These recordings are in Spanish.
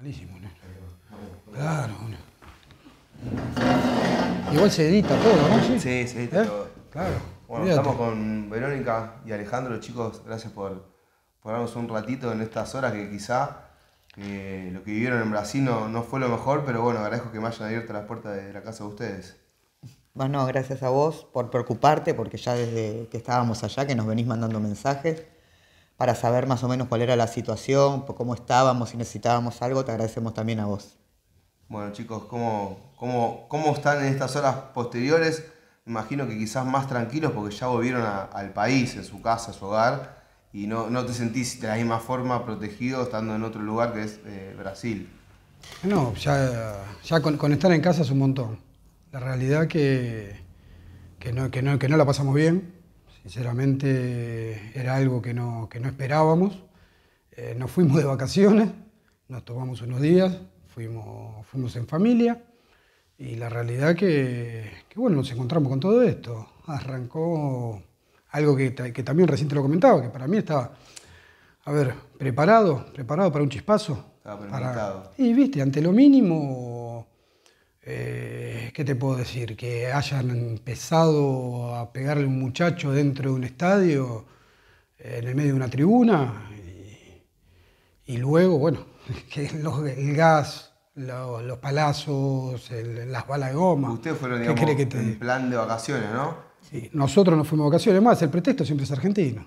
Malísimo, ¿no? Claro, bueno. Igual se edita todo, ¿no? Sí, se edita ¿Eh? todo. Claro. Bueno, estamos con Verónica y Alejandro, chicos, gracias por, darnos un ratito en estas horas que quizá eh, lo que vivieron en Brasil no, no, fue lo mejor, pero bueno, agradezco que me hayan abierto las puertas de la casa de ustedes. Bueno, gracias a vos por preocuparte, porque ya desde que estábamos allá, que nos venís mandando mensajes, para saber más o menos cuál era la situación, cómo estábamos, si necesitábamos algo, te agradecemos también a vos. Bueno chicos, ¿cómo, están en estas horas posteriores? Imagino que quizás más tranquilos porque ya volvieron al país, en su casa, a su hogar, y no, te sentís de la misma forma protegido estando en otro lugar que es eh, Brasil. No, ya, ya con, estar en casa es un montón. La realidad que, que, no, que, no, que no la pasamos bien, Sinceramente era algo que no, no esperábamos. Eh, nos fuimos de vacaciones, nos tomamos unos días, fuimos, fuimos en familia y la realidad que, bueno, nos encontramos con todo esto. Arrancó algo que, también recién te lo comentaba, que para mí estaba, a ver, preparado, preparado para un chispazo. y viste, ante lo mínimo eh, ¿qué te puedo decir? Que hayan empezado a pegarle un muchacho dentro de un estadio, en el medio de una tribuna, y, luego, bueno, que el gas, los, palazos, las balas de goma. Ustedes fueron, plan de vacaciones, ¿no? Sí, nosotros no fuimos vacaciones, más el pretexto siempre es argentino.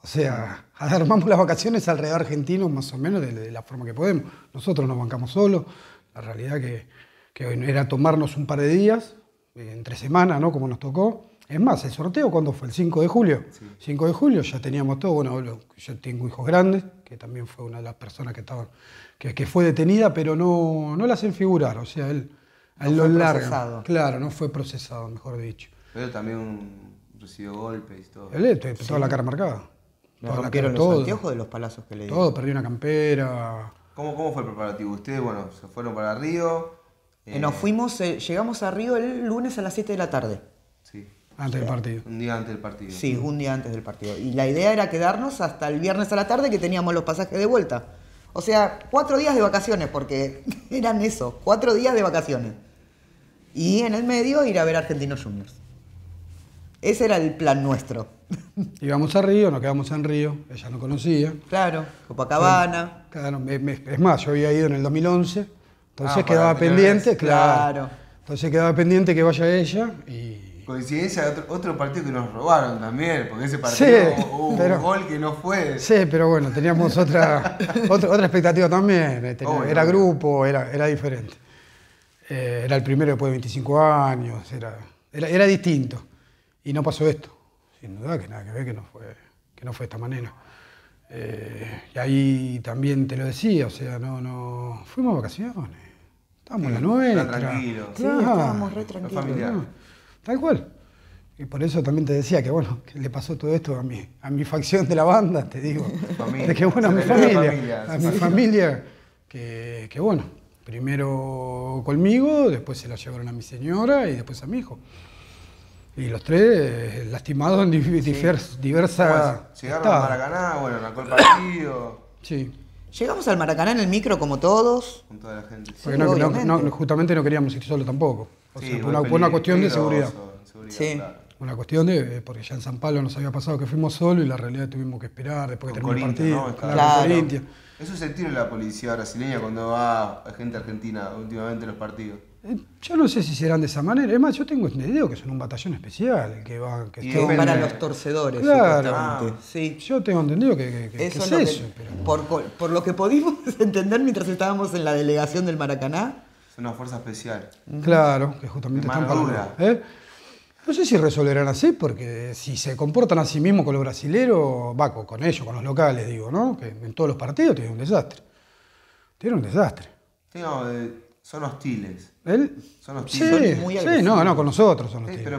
O sea, armamos las vacaciones alrededor argentino más o menos de, la forma que podemos. Nosotros nos bancamos solos, la realidad que que era tomarnos un par de días, eh, entre semana, ¿no? Como nos tocó. Es más, el sorteo, ¿cuándo fue? El 5 de julio. 5 de julio ya teníamos todo. Bueno, yo tengo hijos grandes, que también fue una de las personas que estaban, que, que fue detenida, pero no, no la hacen figurar. O sea, él, no Claro, no fue procesado, mejor dicho. Pero también recibió golpes y todo. Él, este, toda la cara marcada. No, los todo. de los palazos que le Todo, perdió una campera. ¿Cómo, ¿Cómo fue el preparativo? Ustedes, bueno, se fueron para Río, eh, nos fuimos, eh, llegamos a Río el lunes a las 7 de la tarde. Sí. Antes del partido. Un día antes del partido. Sí, un día antes del partido. Y la idea era quedarnos hasta el viernes a la tarde que teníamos los pasajes de vuelta. O sea, cuatro días de vacaciones, porque eran eso, cuatro días de vacaciones. Y en el medio ir a ver Argentinos Juniors. Ese era el plan nuestro. Íbamos a Río, nos quedamos en Río, ella no conocía. Claro, Copacabana. Claro, es más, yo había ido en el 2011 entonces ah, quedaba pendiente, claro. Entonces quedaba pendiente que vaya ella y. Coincidencia, otro, otro partido que nos robaron también, porque ese partido hubo un gol que no fue. Sí, pero bueno, teníamos otra, otra, expectativa también. Eh, era grupo, era, era diferente. Eh, era el primero después de 25 años, era, era, distinto. Y no pasó esto. Sin duda que nada que ver que no fue, que no fue de esta manera. Eh, y ahí también te lo decía, o sea, no, no. Fuimos a vacaciones vamos la nuestra. Tranquilos. Sí, estábamos re tranquilos. tal cual. Y por eso también te decía que, bueno, que le pasó todo esto a mi, a mi facción de la banda, te digo. De que, bueno, a mi familia. a mi familia, que, que, bueno, primero conmigo, después se la llevaron a mi señora y después a mi hijo. Y los tres eh, lastimados en diversas... Bueno, llegaron a ganar, bueno, arrancó el partido. Sí. Llegamos al Maracaná en el micro como todos. Con toda la gente. Porque justamente no queríamos ir solos tampoco. O por, una, cuestión de seguridad. sí. Una cuestión de, eh, porque ya en San Pablo nos había pasado que fuimos solos y la realidad tuvimos que esperar después que terminó el partido. Eso se tiene la policía brasileña cuando va gente argentina últimamente en los partidos. Eh, yo no sé si serán de esa manera. Es más, yo tengo entendido que son un batallón especial. Que van que para los torcedores. Claro. Ah, yo tengo entendido que, es eso por, lo que pudimos entender mientras estábamos en la delegación del Maracaná. Es una fuerza especial. Claro, que justamente están para. ¿eh? No sé si resolverán así, porque si se comportan a sí mismos con los brasileros, va con ellos, con los locales, digo, ¿no? Que en todos los partidos tiene un desastre. tiene un desastre. Eh, son hostiles. ¿Él? Son hostiles. Sí, muy sí no, no, con nosotros son hostiles. pero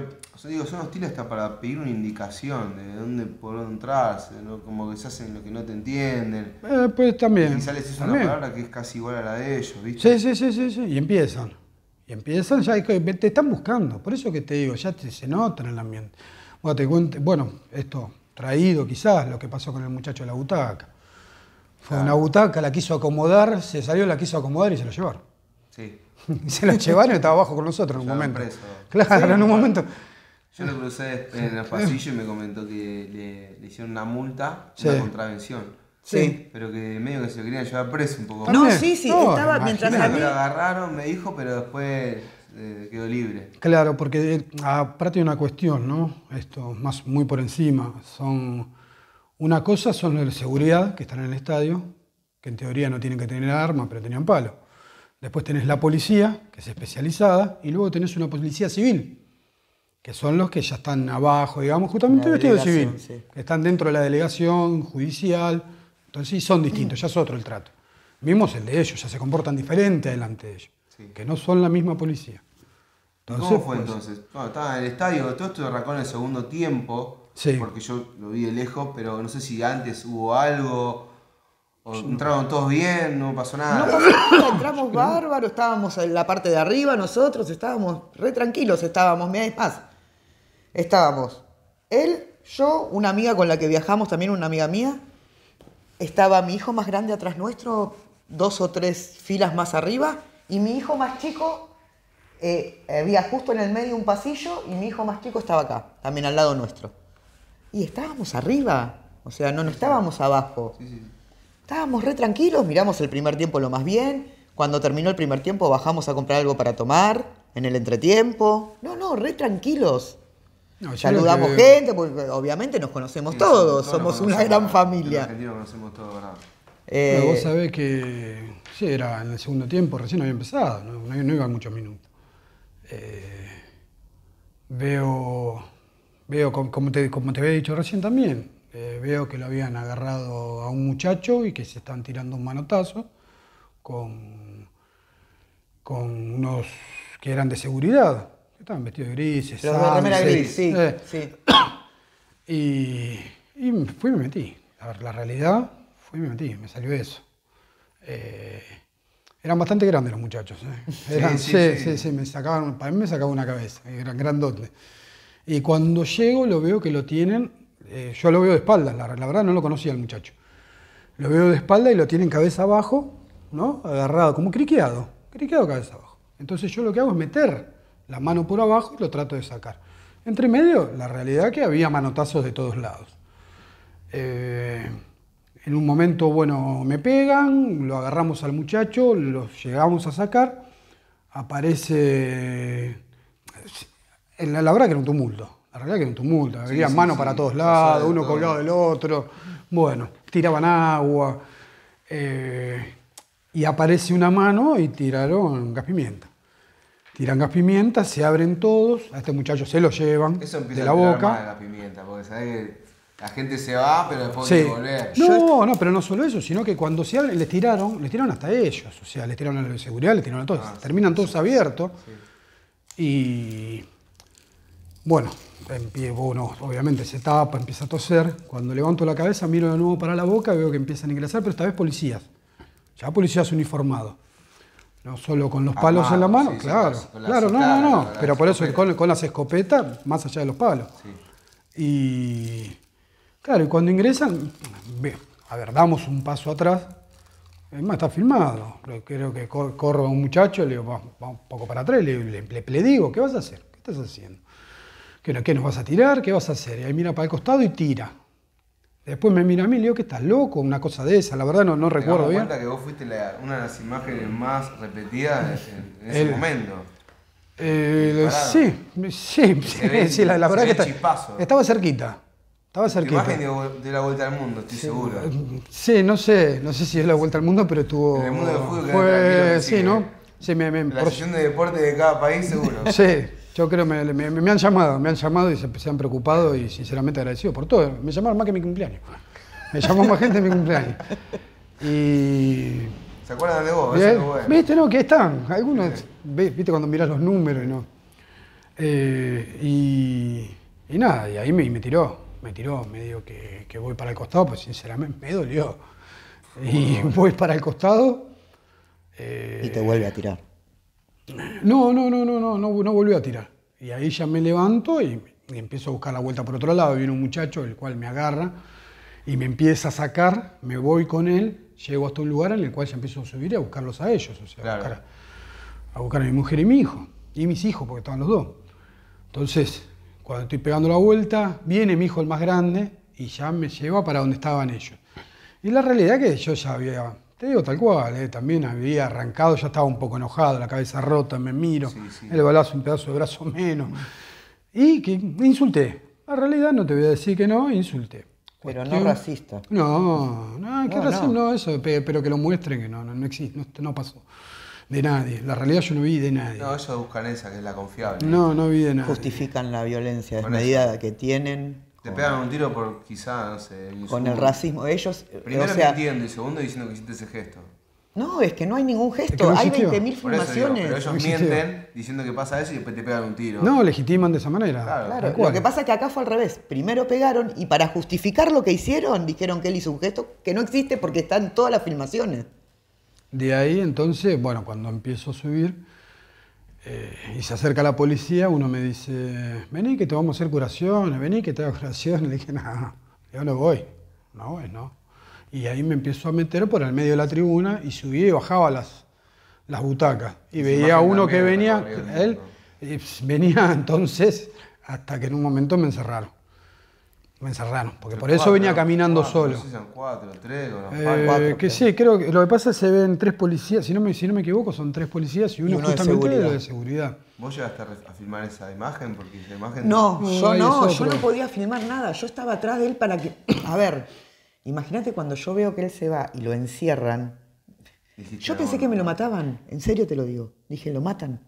digo, son hostiles hasta para pedir una indicación de dónde puedo entrarse, ¿no? como que se hacen lo que no te entienden. Eh, pues también. Y sales palabra que es casi igual a la de ellos, Sí, sí, sí, sí, sí. y empiezan. Y empiezan, ya te están buscando. Por eso que te digo, ya te, se nota en el ambiente. Bueno, te bueno, esto traído quizás, lo que pasó con el muchacho de la butaca. Fue una butaca, la quiso acomodar, se salió, la quiso acomodar y se lo llevaron. Sí. Y se lo llevaron y estaba abajo con nosotros en un momento. Claro, en un momento. Yo lo crucé en el pasillo y me comentó que le, hicieron una multa, una contravención. Sí. Pero que medio que se lo querían llevar preso un poco. No, sí, sí, estaba mientras me lo agarraron, me dijo, pero después eh, quedó libre. Claro, porque eh, aparte hay una cuestión, ¿no? Esto, más muy por encima. Son. Una cosa son los de seguridad que están en el estadio, que en teoría no tienen que tener arma pero tenían palo. Después tenés la policía, que es especializada, y luego tenés una policía civil, que son los que ya están abajo, digamos, justamente vestidos civil, que están dentro de la delegación judicial. Entonces sí, son distintos, ya es otro el trato. Vimos el de ellos, ya se comportan diferente delante de ellos, que no son la misma policía. ¿Cómo fue pues, entonces? estaba en el estadio, todo esto arrancó en el segundo tiempo, porque yo lo vi de lejos, pero no sé si antes hubo algo o entraron todos bien, no pasó nada. No pasó nada, entramos bárbaro, estábamos en la parte de arriba nosotros, estábamos re tranquilos, estábamos, mira, es más, estábamos él, yo, una amiga con la que viajamos, también una amiga mía, estaba mi hijo más grande atrás nuestro, dos o tres filas más arriba, y mi hijo más chico eh, había justo en el medio un pasillo, y mi hijo más chico estaba acá, también al lado nuestro. Y estábamos arriba, o sea, no, no estábamos abajo. Sí, sí. Estábamos re tranquilos, miramos el primer tiempo lo más bien. Cuando terminó el primer tiempo bajamos a comprar algo para tomar en el entretiempo. No, no, re tranquilos. Saludamos gente, porque obviamente nos conocemos todos, somos, una gran familia. Pero eh, vos sabés que sí, era en el segundo tiempo, recién había empezado, no, iban muchos minutos. Eh, veo, veo como, como te había dicho recién también, eh, veo que lo habían agarrado a un muchacho y que se están tirando un manotazo con, con unos que eran de seguridad, que estaban vestidos de grises. Los de remera gris, sí. Eh. Y, fui y me metí. A ver, la realidad, fui y me metí, me salió eso. Eh, eran bastante grandes los muchachos. Eran, sí, sí, sí, me sacaban, para mí me sacaba una cabeza, eran grandotes. Y cuando llego lo veo que lo tienen eh, yo lo veo de espalda, la, verdad no lo conocía el muchacho. Lo veo de espalda y lo tienen cabeza abajo, ¿no? Agarrado, como criqueado, criqueado cabeza abajo. Entonces yo lo que hago es meter la mano por abajo y lo trato de sacar. Entre medio, la realidad es que había manotazos de todos lados. Eh, en un momento, bueno, me pegan, lo agarramos al muchacho, lo llegamos a sacar, aparece... en la verdad que era un tumulto, la realidad que era un tumulto, había manos para todos lados, uno colgado del otro. Bueno, tiraban agua. Eh, y aparece una mano y tiraron gas pimienta. Tiran gas pimienta, se abren todos, a este muchacho se lo llevan de la a boca. Más de la pimienta, porque que la gente se va, pero después de volver. No, no, pero no solo eso, sino que cuando se abren, les tiraron, les tiraron hasta ellos, o sea, les tiraron a la seguridad, les tiraron a todos, ah, terminan todos abiertos. Y bueno, bueno, obviamente se tapa, empieza a toser. Cuando levanto la cabeza, miro de nuevo para la boca, veo que empiezan a ingresar, pero esta vez policías. Ya policías uniformados. No solo con los palos en la mano, claro. claro, no, no, no. pero por eso con, las escopetas, más allá de los palos. Y claro, y cuando ingresan, a ver, damos un paso atrás. más está filmado. Creo que corro a un muchacho, le digo, vamos un poco para atrás, le, le, le digo, ¿qué vas a hacer? ¿Qué estás haciendo? ¿Qué, ¿Qué nos vas a tirar? ¿Qué vas a hacer? Y ahí mira para el costado y tira. Después me mira a mí y le digo, ¿qué estás loco? Una cosa de esa, la verdad no, no recuerdo bien. cuenta que vos fuiste una de las imágenes más repetidas en, ese momento? Eh, sí, sí, sí, la, verdad que estaba cerquita. Estaba cerquita. Imagen de, la vuelta al mundo, estoy seguro. Eh, sí, no sé, no sé si es la vuelta al mundo, pero tuvo En el mundo del fútbol, fue, sí, ¿no? Sí, me, me, la sesión de deporte de cada país, seguro. sí, yo creo, me, me, han llamado, me han llamado y se, han preocupado y sinceramente agradecido por todo. Me llamaron más que mi cumpleaños. Me llamó más gente en mi cumpleaños. ¿Se acuerdan de vos? ¿Eh? Viste, no, que están. Algunos, viste cuando miras los números y no. Eh, y, y, nada, y ahí me, tiró, me tiró, me dijo que, que, voy para el costado, pues sinceramente me dolió. Y voy para el costado. y te vuelve a tirar. No, no, no, no, no, no, no volvió a tirar. Y ahí ya me levanto y, empiezo a buscar la vuelta por otro lado. Viene un muchacho, el cual me agarra y me empieza a sacar, me voy con él, llego hasta un lugar en el cual ya empiezo a subir y a buscarlos a ellos, o sea, a, buscar a, buscar a mi mujer y mi hijo, y mis hijos, porque estaban los dos. Entonces, cuando estoy pegando la vuelta, viene mi hijo el más grande y ya me lleva para donde estaban ellos. Y la realidad es que yo ya había te digo tal cual, eh, también había arrancado, ya estaba un poco enojado, la cabeza rota, me miro, el balazo, un pedazo de brazo menos. Y que insulté. La realidad no te voy a decir que no, insulté. Pero no racista. No, no, que no, no. eso, pero que lo muestren que no, no, existe, no, pasó. De nadie. La realidad yo no vi de nadie. No, eso buscan esa, que es la confiable. No, no vi de nadie. Justifican la violencia medida que tienen te pegan un tiro por quizás, no sé. Con el racismo. Ellos. Eh, Primero o sea, y segundo diciendo que hiciste ese gesto. No, es que no hay ningún gesto. hay 20.000 filmaciones. pero ellos mienten diciendo que pasa eso y después te pegan un tiro. No, legitiman de esa manera. Claro. Lo que pasa es que acá fue al revés. Primero pegaron y para justificar lo que hicieron dijeron que él hizo un gesto que no existe porque están todas las filmaciones. De ahí entonces, bueno, cuando empiezo a subir, eh, y se acerca la policía, uno me dice, vení que te vamos a hacer curaciones, vení que te hago curaciones. Le dije, no, yo no voy, no voy, no. Y ahí me empiezo a meter por el medio de la tribuna y subía y bajaba las, las butacas. Y veía a uno que venía, él, venía entonces hasta que en un momento me encerraron me encerraron, porque por eso venía caminando solo. que sí, creo que lo que pasa es que se ven tres policías, si no me, equivoco, son tres policías y uno, de, seguridad. ¿Vos llegaste a filmar esa imagen? No, no yo no, yo no podía filmar nada, yo estaba atrás de él para que... A ver, imagínate cuando yo veo que él se va y lo encierran. Yo pensé que me lo mataban, en serio te lo digo. Dije, lo matan,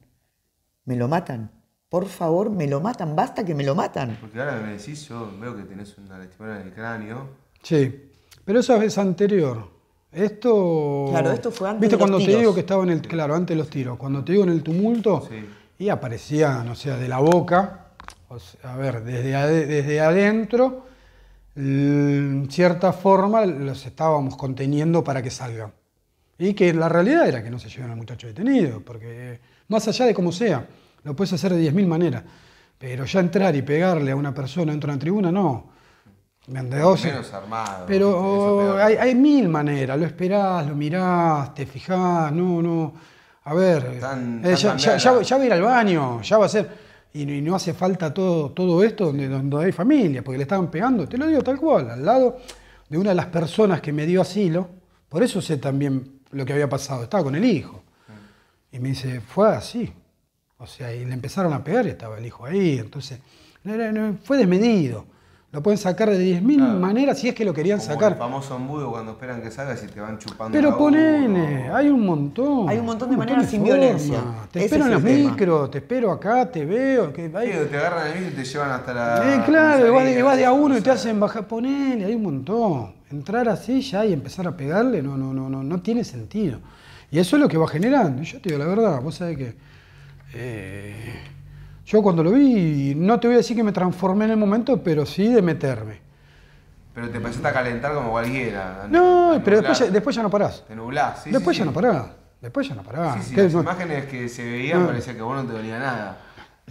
me lo matan. Por favor, me lo matan, basta que me lo matan. Porque ahora me decís, yo veo que tenés una lastimada en el cráneo. Sí, pero eso es anterior. Esto. Claro, esto fue antes. de los cuando te digo que estaba en el. Claro, antes de los tiros. Cuando te digo en el tumulto, y aparecían, o sea, de la boca, a ver, desde, desde adentro, en cierta forma los estábamos conteniendo para que salgan. Y que la realidad era que no se llevan al muchacho detenido, porque más allá de cómo sea. Lo puedes hacer de 10.000 maneras. Pero ya entrar y pegarle a una persona dentro de una tribuna, no. Menos armado. Pero hay, mil maneras. Lo esperás, lo mirás, te fijás, no, no. A ver, eh, ya, ya, va a ir al baño, ya va a ser. Y, no hace falta todo, todo esto donde, donde hay familia, porque le estaban pegando, te lo digo tal cual, al lado de una de las personas que me dio asilo, por eso sé también lo que había pasado, estaba con el hijo. Mm. Y me dice, fue así, o sea, y le empezaron a pegar y estaba el hijo ahí. Entonces, fue desmedido. Lo pueden sacar de 10.000 maneras si es que lo querían sacar. El famoso embudo cuando esperan que salgas y te van chupando. Pero ponele, hay un montón. Hay un montón de maneras sin violencia. Te espero en los micros, te espero acá, te veo. te agarran el micro y te llevan hasta la. Eh, claro, vas de, vas de, a uno y te hacen bajar. Ponele, hay un montón. Entrar así ya y empezar a pegarle no, no, no, no, no tiene sentido. Y eso es lo que va generando. Yo te digo la verdad, vos sabés que eh, yo cuando lo vi, no te voy a decir que me transformé en el momento, pero sí de meterme. Pero te empezaste a calentar como cualquiera. No, pero después ya, no parás. Te nublás, sí. Después ya no parás. Después ya no parás. Sí, las imágenes que se veían parecían parecía que vos no te dolía nada.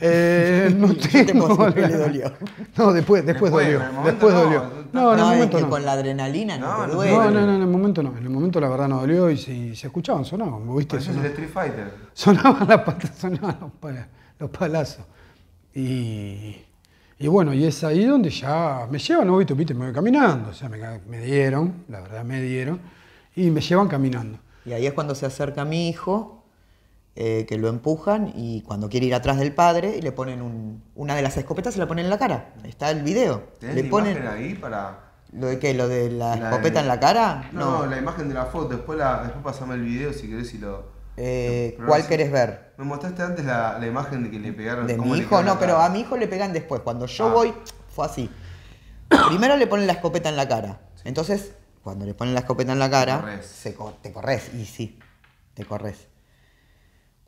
Eh, no tengo. Le dolió. No, después, después, dolió. Después no, dolió. No, no, en el momento no. Con la adrenalina no, no duele. No, no, no, en el momento no. En el momento la verdad no dolió y se, se escuchaban, sonaban, ¿viste? es el Street Fighter. Sonaban los, palazos. Y, y, bueno, y es ahí donde ya me llevan, ¿no? ¿Viste? ¿Viste? Me voy caminando. O sea, me, me dieron, la verdad me dieron. Y me llevan caminando. Y ahí es cuando se acerca mi hijo eh, que lo empujan y cuando quiere ir atrás del padre y le ponen una de las escopetas se la ponen en la cara. Está el video. le ponen ahí para...? ¿Lo de qué? ¿Lo de la, escopeta en la cara? No, la imagen de la foto. Después, pasame el video si querés y lo... Eh, ¿Cuál querés ver? Me mostraste antes la, imagen de que le pegaron. ¿De mi hijo? No, pero a mi hijo le pegan después. Cuando yo ah. voy, fue así. Primero le ponen la escopeta en la cara. Entonces, cuando le ponen la escopeta en la cara, te corres. Y sí, te corres.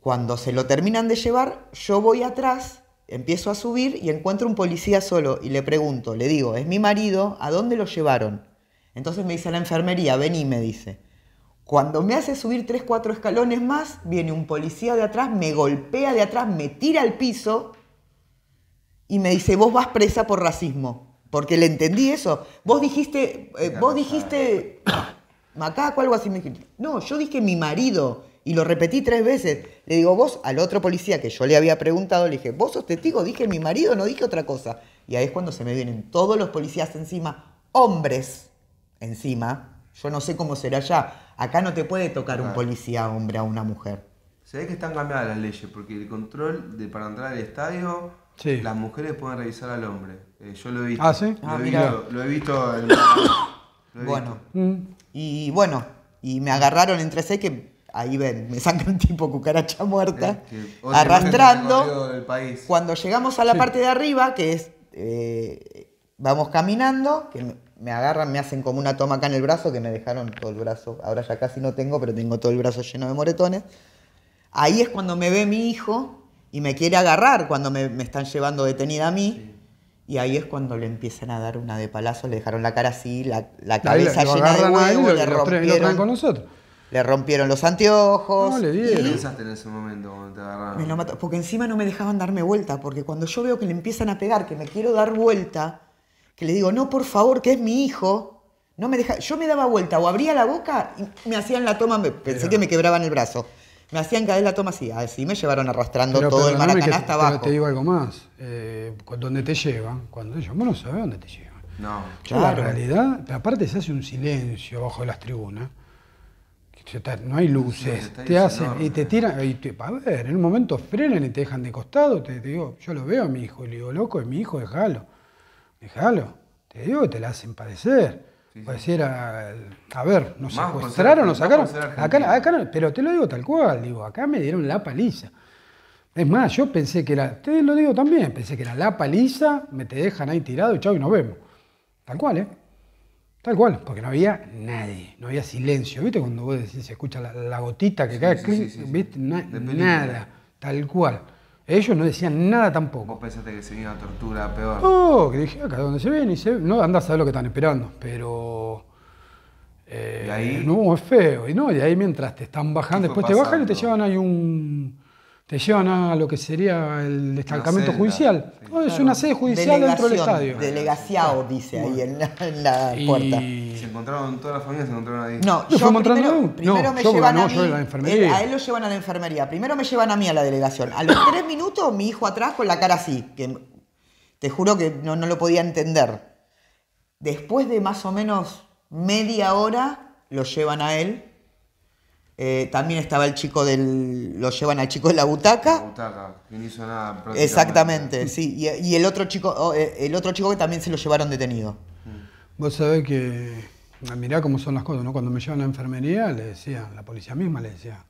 Cuando se lo terminan de llevar, yo voy atrás, empiezo a subir y encuentro un policía solo y le pregunto, le digo, es mi marido, ¿a dónde lo llevaron? Entonces me dice la enfermería, vení, me dice. Cuando me hace subir tres, cuatro escalones más, viene un policía de atrás, me golpea de atrás, me tira al piso y me dice, vos vas presa por racismo. Porque le entendí eso. Vos dijiste, eh, vos dijiste, macaco, algo así. Me no, yo dije mi marido. Y lo repetí tres veces. Le digo, vos, al otro policía que yo le había preguntado, le dije, vos sos testigo, dije mi marido, no dije otra cosa. Y ahí es cuando se me vienen todos los policías encima, hombres encima. Yo no sé cómo será ya. Acá no te puede tocar un ah. policía hombre a una mujer. Se ve que están cambiadas las leyes, porque el control de para entrar al estadio, las mujeres pueden revisar al hombre. Eh, yo lo he visto. Ah, sí. Lo, he, ah, visto, lo he visto. bueno. Mm. Y bueno, y me agarraron entre sé que Ahí ven, me sacan tipo cucaracha muerta, arrastrando. Cuando llegamos a la parte de arriba, que es, eh, vamos caminando, que me agarran, me hacen como una toma acá en el brazo, que me dejaron todo el brazo, ahora ya casi no tengo, pero tengo todo el brazo lleno de moretones. Ahí es cuando me ve mi hijo y me quiere agarrar, cuando me, están llevando detenida a mí. Y ahí es cuando le empiezan a dar una de palazo, le dejaron la cara así, la, cabeza llena de huevo, le rompieron. con nosotros. Le rompieron los anteojos. No le dieron. ¿Qué pensaste en ese momento cuando te agarraron? Me lo mató. Porque encima no me dejaban darme vuelta. Porque cuando yo veo que le empiezan a pegar, que me quiero dar vuelta, que le digo, no, por favor, que es mi hijo. No me deja... Yo me daba vuelta o abría la boca y me hacían la toma. Pensé que me quebraban el brazo. Me hacían caer la toma así. Así ah, me llevaron arrastrando todo el maracaná hasta abajo. Pero te digo algo más. Eh, ¿Dónde te llevan? Cuando ellos, no sabés dónde te llevan. No. La realidad, aparte se hace un silencio bajo las tribunas no hay luces, te hacen y te tiran, y a ver, en un momento frenan y te dejan de costado, te, digo, yo lo veo a mi hijo, y le digo, loco, es mi hijo, déjalo, déjalo, te digo, te la hacen padecer. Pareciera, a ver, nos secuestraron, nos sacaron, pero te lo digo tal cual, digo, acá me dieron la paliza. Es más, yo pensé que era, te lo digo también, pensé que era la paliza, me te dejan ahí tirado y chao y nos vemos. Tal cual, ¿eh? Tal cual, porque no había nadie, no había silencio. ¿Viste cuando vos decís, se escucha la, gotita que cae? ¿Viste? nada, tal cual. Ellos no decían nada tampoco. ¿Vos pensaste que se iba a tortura peor? No, oh, que dije, acá donde se ven y se No, andás a saber lo que están esperando, pero. Eh, no, es feo. Y no, y ahí mientras te están bajando, después te bajan y te llevan ahí un te llevan a lo que sería el estancamiento judicial. No, es una sede judicial dentro del estadio. Delegaciado, dice ahí en la, puerta. y... puerta. Se encontraron todas las familias, se encontraron ahí. No, yo primero, primero me llevan a la eh, enfermería. a él lo llevan a la enfermería. Primero me llevan a mí a la delegación. A los tres minutos mi hijo atrás con la cara así, que te juro que no lo podía entender. Después de más o menos media hora lo llevan a él eh, también estaba el chico del. Lo llevan al chico de la butaca. Exactamente, sí. Y, el, otro chico, oh, eh, el otro chico que también se lo llevaron detenido. Mm. Vos sabés que. Ah, mirá cómo son las cosas, ¿no? Cuando me llevan a la enfermería, le decían, la policía misma le decía,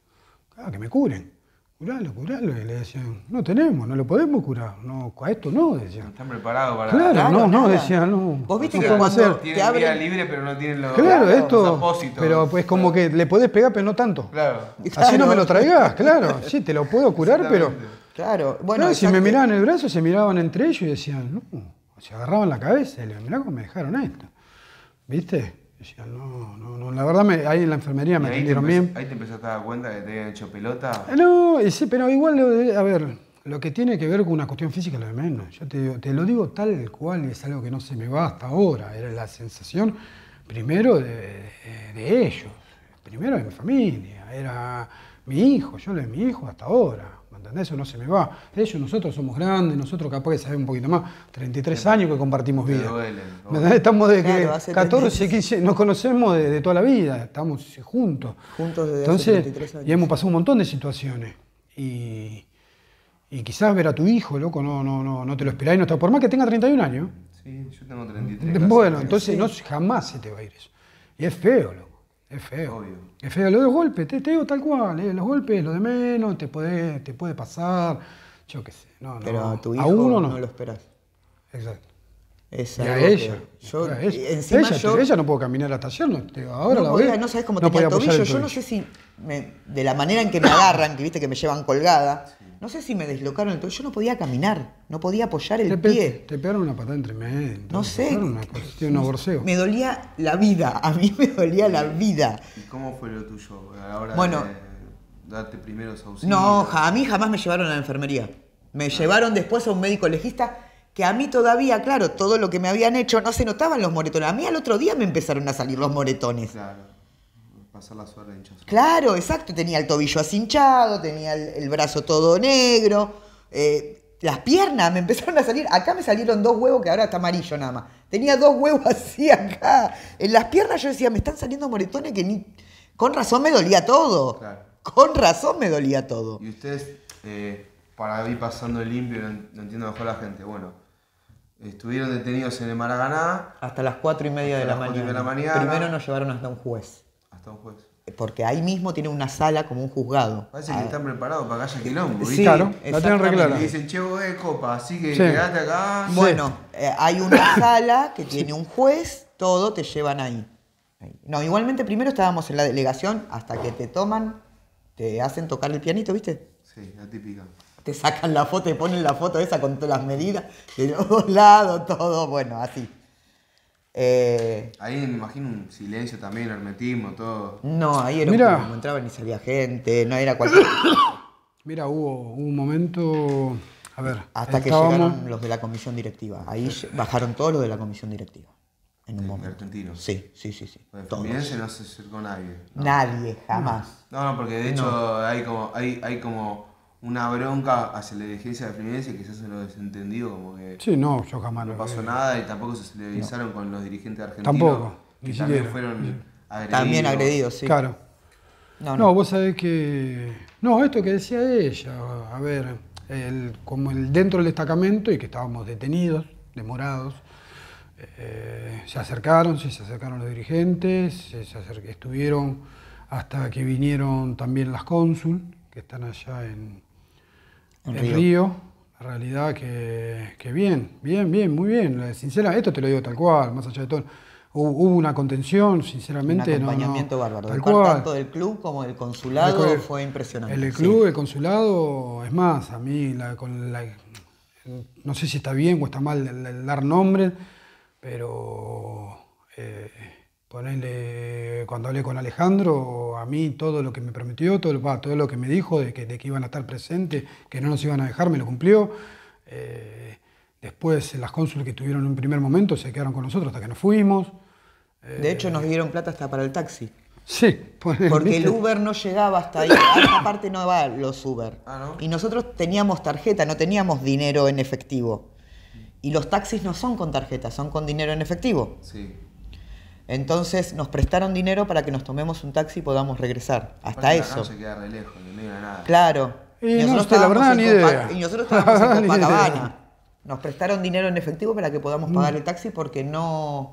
ah, que me curen curalo, curalo. Y le decían, no tenemos, no lo podemos curar. No, a esto no, decían. Están preparados para... Claro, claro no, no, decían, no. Vos viste cómo hacer. Tienen vida libre, pero no tienen los, claro, esto, Pero pues como que le podés pegar, pero no tanto. Claro. Así no me lo traigás, claro. Sí, te lo puedo curar, pero... Claro, bueno... No, si me miraban el brazo, se miraban entre ellos y decían, no. Se agarraban la cabeza y le mirá cómo me dejaron esto. ¿Viste? no, no, La verdad, me, ahí en la enfermería me atendieron bien. ¿Ahí te empezaste a dar cuenta que te habían hecho pelota? Eh, no, sí, pero igual, a ver, lo que tiene que ver con una cuestión física, lo de menos. Yo te, te lo digo tal cual, es algo que no se me va hasta ahora. Era la sensación, primero, de, ellos, primero de mi familia. Era mi hijo, yo le de mi hijo hasta ahora. ¿Me Eso no se me va. de Ellos, nosotros somos grandes, nosotros capaz de sabemos un poquito más. 33 años que compartimos vida. Estamos de 14, 15, nos conocemos de, toda la vida, estamos eh, juntos. Juntos desde años. Y hemos pasado un montón de situaciones. Y, quizás ver a tu hijo, loco, no, no, no, no te lo esperáis, no está. Por más que tenga 31 años. Sí, yo tengo 33. Bueno, entonces no, jamás se te va a ir eso. Y es feo, loco. Es feo. Es feo. Lo de los golpes, te, digo tal cual. Eh, los golpes, lo de menos, te puede, te puede pasar. Yo qué sé. No, no, a tu hijo uno no. lo esperas Exacto. y a ella. Yo, ella. Encima ella, no puedo caminar hasta ayer. No, ahora no, la podía, no sabes cómo te el tobillo. El tobillo. Yo no sé si de la manera en que me agarran, que viste que me llevan colgada, no sé si me deslocaron el yo no podía caminar, no podía apoyar el pie. Te pegaron una patada entre No sé. Me dolía la vida, a mí me dolía la vida. ¿Y cómo fue lo tuyo Ahora de darte primeros auxilios? No, a mí jamás me llevaron a la enfermería. Me ah. llevaron después a un médico legista que a mí todavía, claro, todo lo que me habían hecho no se notaban los moretones. A mí al otro día me empezaron a salir los moretones. Claro. Pasar Claro, exacto. Tenía el tobillo hinchado tenía el, brazo todo negro, eh, las piernas me empezaron a salir. Acá me salieron dos huevos que ahora está amarillo nada más. Tenía dos huevos así acá. En las piernas yo decía, me están saliendo moretones que ni. Con razón me dolía todo. Con razón me dolía todo. Y ustedes, eh, para ir pasando el limpio, no, entiendo mejor la gente. Bueno, estuvieron detenidos en el Maraganá. Hasta las cuatro y media, de, la y media de la mañana. Primero nos llevaron hasta un juez. Porque ahí mismo tiene una sala como un juzgado. Parece que ah. están preparados para que haya quilombo, Sí, claro, dicen, che, vos eh, copa, así que acá. Bueno, eh, hay una sala que tiene un juez, todo te llevan ahí. No, igualmente primero estábamos en la delegación hasta que te toman, te hacen tocar el pianito, ¿viste? Sí, la típica. Te sacan la foto, te ponen la foto esa con todas las medidas, de los lados, todo, bueno, así. Eh, ahí me imagino un silencio también, hermetismo, todo. No, ahí era no entraba ni salía gente, no era cualquier. Mira, hubo un momento. A ver. Hasta que llegaron los de la comisión directiva. Ahí bajaron todos los de la comisión directiva. En un momento. Argentino. Sí, sí, sí, sí. Pues, se no se acercó nadie. Nadie, jamás. No, no, porque de hecho hay como. Hay, hay como una bronca hacia la dirigencia de Fluminense que quizás se lo desentendió, como que sí, no, yo jamás no pasó nada y tampoco se solidarizaron con los dirigentes argentinos. Tampoco, también fueron agredidos. También agredidos, sí. Claro. No, no, vos sabés que... No, esto que decía ella, a ver, como el, dentro del destacamento y que estábamos detenidos, demorados, eh, se acercaron, sí, se acercaron los dirigentes, se, estuvieron hasta que vinieron también las cónsul, que están allá en, el río. La realidad que, bien, bien, bien, muy bien. Sinceramente, esto te lo digo tal cual, más allá de todo. Hubo una contención, sinceramente. Un acompañamiento bárbaro. Tal cual. Tanto del club como del consulado fue impresionante. El, club, el consulado, es más, a mí, con no sé si está bien o está mal el, dar nombre, pero eh, Ponele, cuando hablé con Alejandro, a mí todo lo que me prometió, todo, todo lo que me dijo de que, iban a estar presentes, que no nos iban a dejar, me lo cumplió. Eh, después las cónsules que estuvieron en un primer momento se quedaron con nosotros hasta que nos fuimos. de hecho, nos eh, dieron plata hasta para el taxi. Sí, porque el Uber no llegaba hasta ahí. A parte no va los Uber. Ah, y nosotros teníamos tarjeta, no teníamos dinero en efectivo. Y los taxis no son con tarjeta, son con dinero en efectivo. Sí. Entonces nos prestaron dinero para que nos tomemos un taxi y podamos regresar. Hasta eso. No Se queda re lejos, ni medio de nada. Claro. Y, nosotros la verdad, ni idea. Y nosotros estábamos en Copacabana. Nos prestaron dinero en efectivo para que podamos pagar el taxi porque no,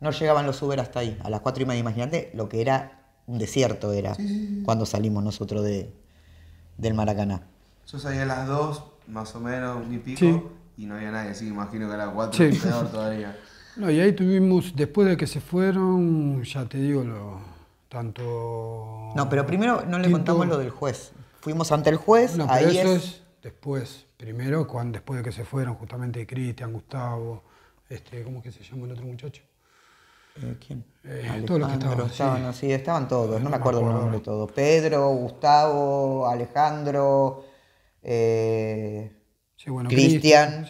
no llegaban los Uber hasta ahí. A las cuatro y media, imagínate, lo que era un desierto era cuando salimos nosotros de, del Maracaná. Yo salí a las dos, más o menos, un y pico, y no había nadie, así imagino que a las cuatro y peor todavía. No, y ahí tuvimos, después de que se fueron, ya te digo, lo, tanto... No, pero primero no le contamos lo del juez. Fuimos ante el juez, ahí eso es... después, primero, cuando, después de que se fueron justamente Cristian, Gustavo, este, ¿cómo que se llama el otro muchacho? Eh, ¿Quién? Eh, todos los que estaban. sí. estaban todos, no, me acuerdo, el nombre de todos. Pedro, Gustavo, Alejandro, eh, Cristian.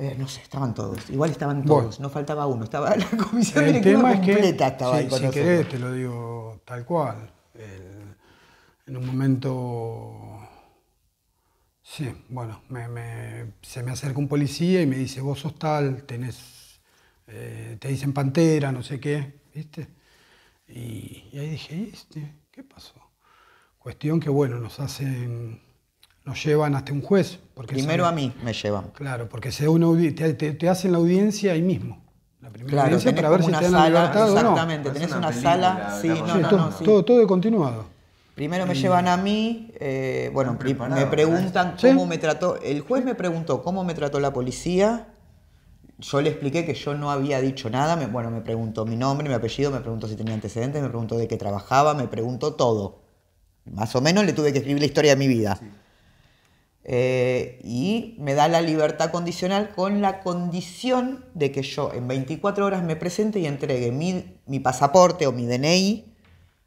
Eh, no sé, estaban todos. Igual estaban todos, no faltaba uno. Estaba la comisión directiva completa. estaba si te lo digo tal cual. en un momento. Sí, bueno, se me acerca un policía y me dice: Vos sos tal, tenés. Eh, te dicen pantera, no sé qué, ¿viste? Y, ahí dije: ¿Este? ¿Qué pasó? Cuestión que, bueno, nos hacen nos llevan hasta un juez. Primero a mí me llevan. Claro, porque se te, hacen la audiencia ahí mismo. La primera claro, audiencia para ver si te Exactamente, tenés una, sala. Sí, no, no, todo, todo, continuado. Primero me llevan a mí, eh, bueno, me preguntan ¿eh? cómo me trató, el juez me preguntó cómo me trató la policía, yo le expliqué que yo no había dicho nada, bueno, me preguntó mi nombre, mi apellido, me preguntó si tenía antecedentes, me preguntó de qué trabajaba, me preguntó todo. Más o menos le tuve que escribir la historia de mi vida. Eh, y me da la libertad condicional con la condición de que yo en 24 horas me presente y entregue mi, pasaporte o mi DNI,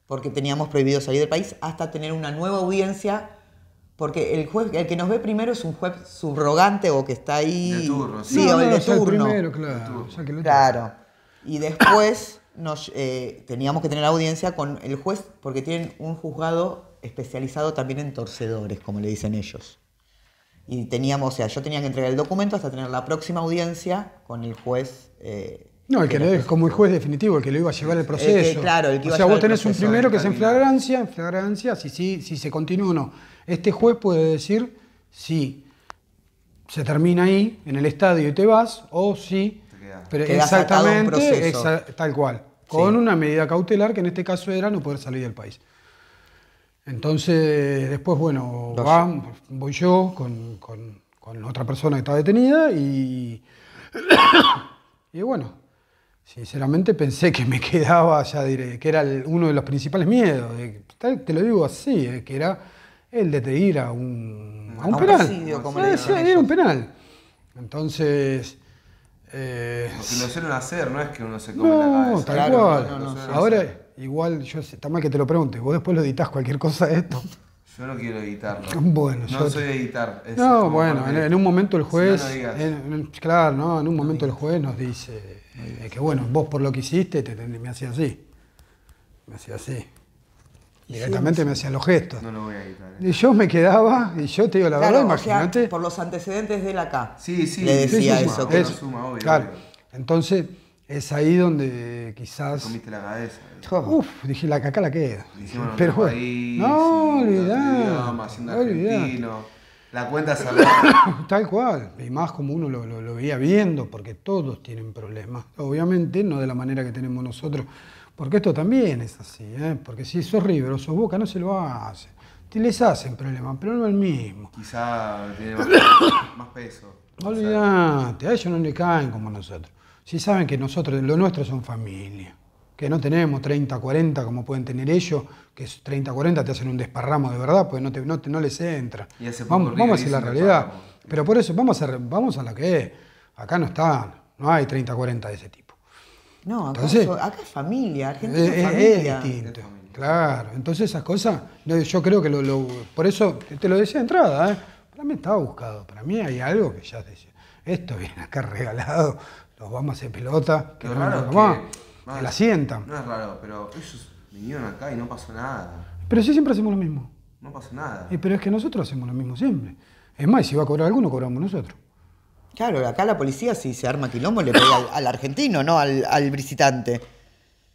porque teníamos prohibido salir del país, hasta tener una nueva audiencia, porque el juez, el que nos ve primero es un juez subrogante o que está ahí. De turno, sí, el de turno. primero, claro. claro. Y después nos, eh, teníamos que tener audiencia con el juez, porque tienen un juzgado especializado también en torcedores, como le dicen ellos y teníamos, o sea, yo tenía que entregar el documento hasta tener la próxima audiencia con el juez. Eh, no, el que, como el juez definitivo, el que lo iba a llevar el proceso. claro, o sea, vos tenés un primero que es en flagrancia, en flagrancia, si, si, se continúa o no. Este juez puede decir si se termina ahí, en el estadio y te vas, o si. Pero exactamente, tal cual. Con una medida cautelar que en este caso era no poder salir del país. Entonces, después, bueno, voy yo con, otra persona que está detenida y, y bueno, sinceramente pensé que me quedaba, ya diré, que era uno de los principales miedos, te lo digo así, eh, que era el de ir a un, a penal. como un penal. Entonces, porque eh, lo hicieron hacer, no es que uno se come no, la cabeza. claro, Ahora, igual, yo está mal que te lo pregunte vos después lo editas cualquier cosa de esto. Yo no quiero editarlo. no soy de editar. Es no, bueno, en, un momento el juez. en, claro, ¿no? En un momento el juez nos dice eh, que bueno, vos por lo que hiciste me hacía así. Me hacía así. Directamente me hacían los gestos. No lo voy a ¿eh? Y yo me quedaba, y yo te digo la verdad, imagínate. por los antecedentes de la acá. Sí, sí, le decía sí, suma, claro. Entonces, es ahí donde quizás. Comiste la cabeza. Uf, dije, la caca la queda. Pero bueno. no, olvidá. No La cuenta salada. Tal cual. Y más como uno lo, lo veía viendo, porque todos tienen problemas. Obviamente, no de la manera que tenemos nosotros porque esto también es así, ¿eh? porque si sos River o sos Boca no se lo hace. hacen. Les hacen problemas, pero no el mismo. Quizá tiene más, peso. Olvídate, a ellos no le caen como nosotros. Si saben que nosotros, lo nuestro son familia, que no tenemos 30, 40 como pueden tener ellos, que 30, 40 te hacen un desparramo de verdad, porque no, te, no, les entra. vamos, vamos a hacer la realidad. Pero por eso, vamos a, vamos a la que es. Acá no están, no hay 30, 40 de ese tipo. No, acá, Entonces, es familia, Argentina es, eh, eh, familia. claro. Entonces esas cosas, yo creo que lo, por eso te lo decía de entrada, ¿eh? para mí estaba buscado, para mí hay algo que ya decía, esto viene acá regalado, los vamos a hacer pelota, que raro no que, la sientan. No es raro, pero ellos vinieron acá y no pasó nada. Pero sí siempre hacemos lo mismo. No pasa nada. pero es que nosotros hacemos lo mismo siempre. Es más, si va a cobrar alguno, cobramos nosotros. Claro, acá la policía si se arma quilombo le pega al, argentino, no al, al visitante.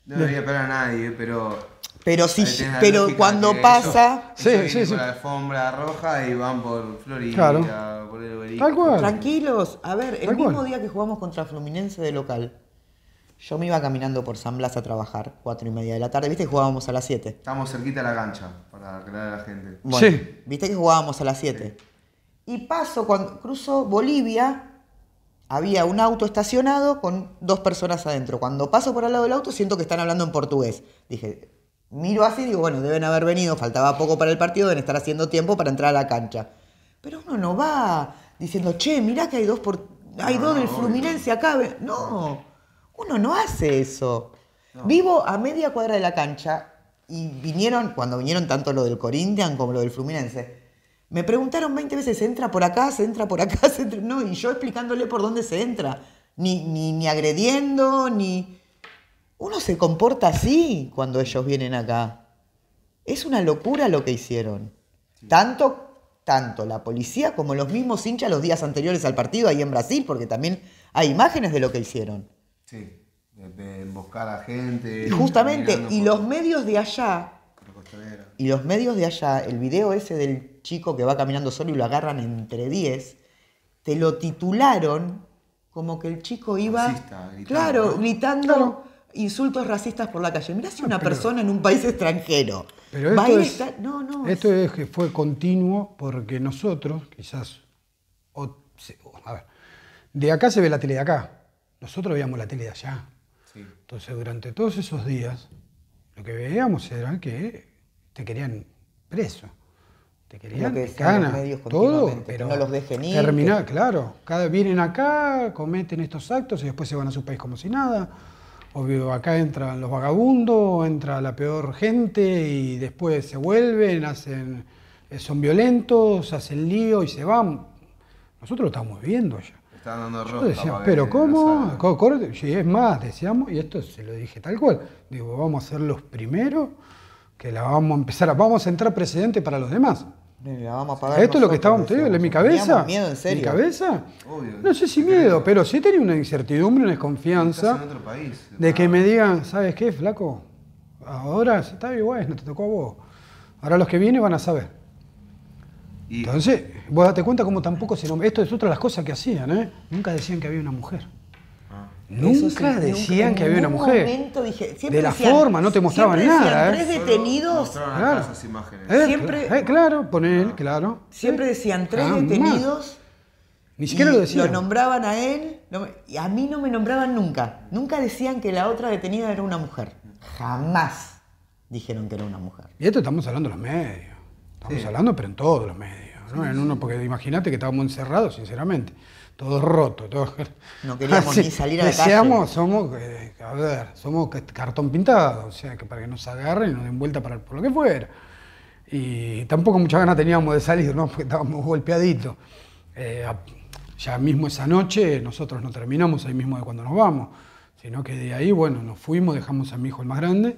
No debería pegar a nadie, pero. Pero sí, pero cuando pasa. sí, sí, sí. la alfombra roja y van por Florida, claro. por el Tal cual. Tranquilos, a ver, el mismo día que jugamos contra Fluminense de local, yo me iba caminando por San Blas a trabajar, 4 y media de la tarde. ¿Viste que jugábamos a las 7? Estábamos cerquita de la cancha, para aclarar a la gente. Bueno, sí. ¿Viste que jugábamos a las 7? Sí y paso, cuando cruzo Bolivia, había un auto estacionado con dos personas adentro. Cuando paso por al lado del auto siento que están hablando en portugués. Dije, miro así digo, bueno, deben haber venido, faltaba poco para el partido, deben estar haciendo tiempo para entrar a la cancha. Pero uno no va diciendo, che, mirá que hay dos, por... hay dos del Fluminense acá. No, uno no hace eso. Vivo a media cuadra de la cancha y vinieron, cuando vinieron tanto lo del Corinthians como lo del Fluminense, me preguntaron 20 veces, ¿se entra por acá? ¿Se entra por acá? No, y yo explicándole por dónde se entra. Ni, ni, agrediendo, ni... Uno se comporta así cuando ellos vienen acá. Es una locura lo que hicieron. Tanto tanto la policía como los mismos hinchas los días anteriores al partido ahí en Brasil, porque también hay imágenes de lo que hicieron. Sí, de emboscar a gente. Y justamente, y los medios de allá, y los medios de allá, el video ese del chico que va caminando solo y lo agarran entre 10, te lo titularon como que el chico iba, claro, gritando insultos racistas por la calle. Mira, si una persona en un país extranjero pero esto es, Esto que fue continuo porque nosotros, quizás, a ver, de acá se ve la tele de acá, nosotros veíamos la tele de allá. Entonces, durante todos esos días, lo que veíamos era que te querían preso te querían, que te ganan, todo, pero no los dejen claro. Cada, vienen acá, cometen estos actos y después se van a su país como si nada. Obvio, acá entran los vagabundos, entra la peor gente y después se vuelven, hacen, eh, son violentos, hacen lío y se van. Nosotros lo estamos viendo allá. Están dando pero ¿cómo? si es más, decíamos, y esto se lo dije tal cual. Digo, vamos a ser los primeros que la vamos a empezar, vamos a entrar precedente para los demás. Esto es lo que estaba en mi cabeza. miedo, en serio. ¿Mi cabeza? no sé si miedo, pero sí tenía una incertidumbre, una desconfianza. de que me digan, ¿sabes qué, flaco? Ahora está bien, no te tocó a vos. Ahora los que vienen van a saber. Entonces, vos date cuenta cómo tampoco se Esto es otra de las cosas que hacían, ¿eh? Nunca decían que había una mujer. Nunca decían que había una mujer. de la forma, no te mostraban nada. ¿eh? tres detenidos. Claro. Esas imágenes. Eh, siempre, eh, claro, poner, ah. claro. Siempre decían tres detenidos. Ni siquiera lo decían. Lo nombraban a él, y a mí no me nombraban nunca. Nunca decían que la otra detenida era una mujer. Jamás dijeron que era una mujer. Y esto estamos hablando en los medios. Estamos hablando, pero en todos los medios. en uno, porque imagínate que estábamos encerrados, sinceramente todo roto. Todo... No queríamos ni salir a la deseamos, Somos, eh, a ver, somos cartón pintado, o sea, que para que nos agarren y nos den vuelta para, por lo que fuera. Y tampoco mucha ganas teníamos de salir, ¿no? porque estábamos golpeaditos. Eh, ya mismo esa noche nosotros no terminamos ahí mismo de cuando nos vamos, sino que de ahí, bueno, nos fuimos, dejamos a mi hijo el más grande